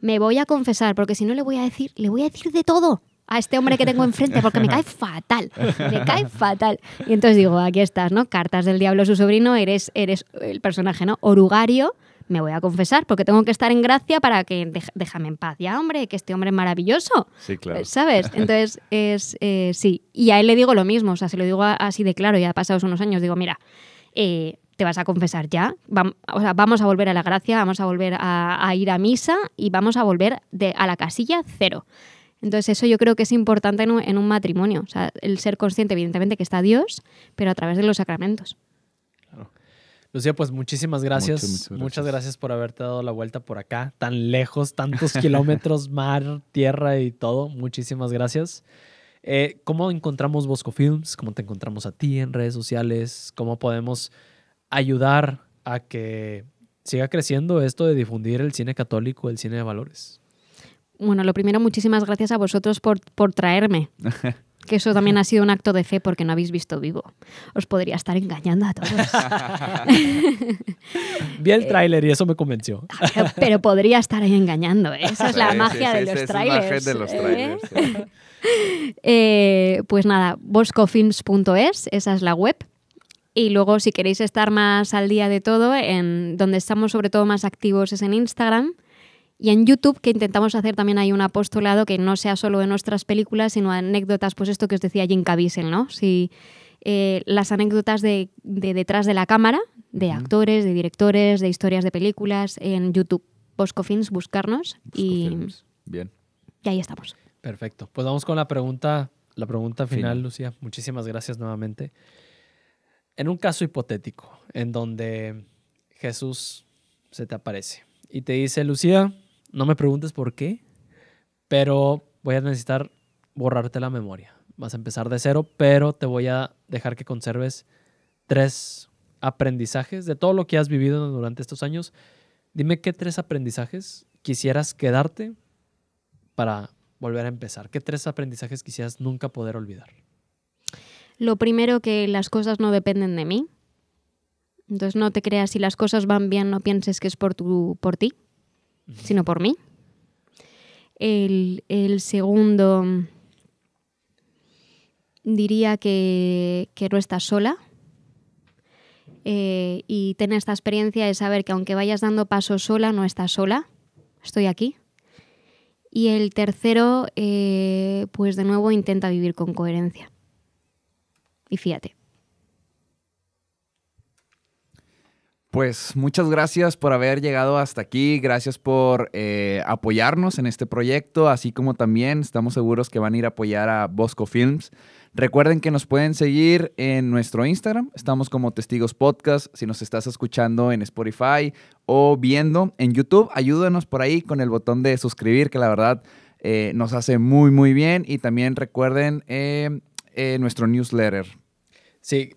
Me voy a confesar, porque si no le voy a decir, le voy a decir de todo a este hombre que tengo enfrente porque me cae fatal, me cae fatal. Y entonces digo, aquí estás, ¿no? Cartas del diablo su sobrino, eres, eres el personaje, ¿no? Orugario, me voy a confesar porque tengo que estar en gracia para que déjame en paz. Ya, hombre, que este hombre es maravilloso. Sí, claro. Eh, ¿Sabes? Entonces, es eh, sí. Y a él le digo lo mismo, o sea, se lo digo así de claro, ya pasados unos años, digo, mira, eh, te vas a confesar ya, o sea, vamos a volver a la gracia, vamos a volver a, ir a misa y vamos a volver de, a la casilla cero. Entonces eso yo creo que es importante en un, en un matrimonio, o sea, el ser consciente evidentemente que está Dios, pero a través de los sacramentos. Lucía, pues muchísimas gracias. Muchas, gracias. por haberte dado la vuelta por acá, tan lejos, tantos kilómetros, mar, tierra y todo. Muchísimas gracias. Eh, ¿Cómo encontramos Bosco Films? ¿Cómo te encontramos a ti en redes sociales? ¿Cómo podemos ayudar a que siga creciendo esto de difundir el cine católico, el cine de valores? bueno, lo primero, muchísimas gracias a vosotros por, traerme. Que eso también ha sido un acto de fe porque no habéis visto vivo. Os podría estar engañando a todos. Vi el tráiler y eso me convenció. Pero, podría estar engañando. ¿eh? Esa es la magia de, los ¿eh? trailers, es de eh, los trailers. pues nada, boscofilms.es, esa es la web. Y luego, si queréis estar más al día de todo, en donde estamos sobre todo más activos es en Instagram, y en YouTube, que intentamos hacer también hay un apostolado que no sea solo de nuestras películas, sino anécdotas, pues esto que os decía Jim Caviezel, ¿no? Si, eh, las anécdotas de, detrás de la cámara, de actores, de directores, de historias de películas en YouTube. Bosco buscarnos y, Bien. y ahí estamos. Perfecto. Pues vamos con la pregunta, la pregunta final, Lucía. Muchísimas gracias nuevamente. En un caso hipotético, en donde Jesús se te aparece y te dice, Lucía, no me preguntes por qué, pero voy a necesitar borrarte la memoria. Vas a empezar de cero, pero te voy a dejar que conserves tres aprendizajes de todo lo que has vivido durante estos años. Dime qué tres aprendizajes quisieras quedarte para volver a empezar. ¿Qué tres aprendizajes quisieras nunca poder olvidar? Lo primero que las cosas no dependen de mí. Entonces no te creas si las cosas van bien, no pienses que es por tu por ti sino por mí. El, segundo diría que, no estás sola. Eh, y tener esta experiencia de saber que aunque vayas dando pasos sola, no estás sola. Estoy aquí. Y el tercero, eh, pues de nuevo intenta vivir con coherencia. Y fíjate, Pues muchas gracias por haber llegado hasta aquí, gracias por eh, apoyarnos en este proyecto, así como también estamos seguros que van a ir a apoyar a Bosco Films. Recuerden que nos pueden seguir en nuestro Instagram, estamos como Testigos Podcast, si nos estás escuchando en Spotify o viendo en YouTube, ayúdenos por ahí con el botón de suscribir, que la verdad eh, nos hace muy, muy bien. Y también recuerden eh, nuestro newsletter. Sí,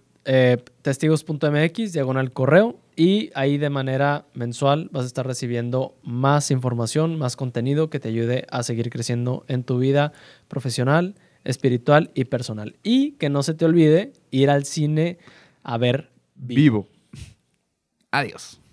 testigos.mx, diagonal correo, y ahí de manera mensual vas a estar recibiendo más información, más contenido que te ayude a seguir creciendo en tu vida profesional, espiritual y personal. Y que no se te olvide ir al cine a ver vivo. Adiós.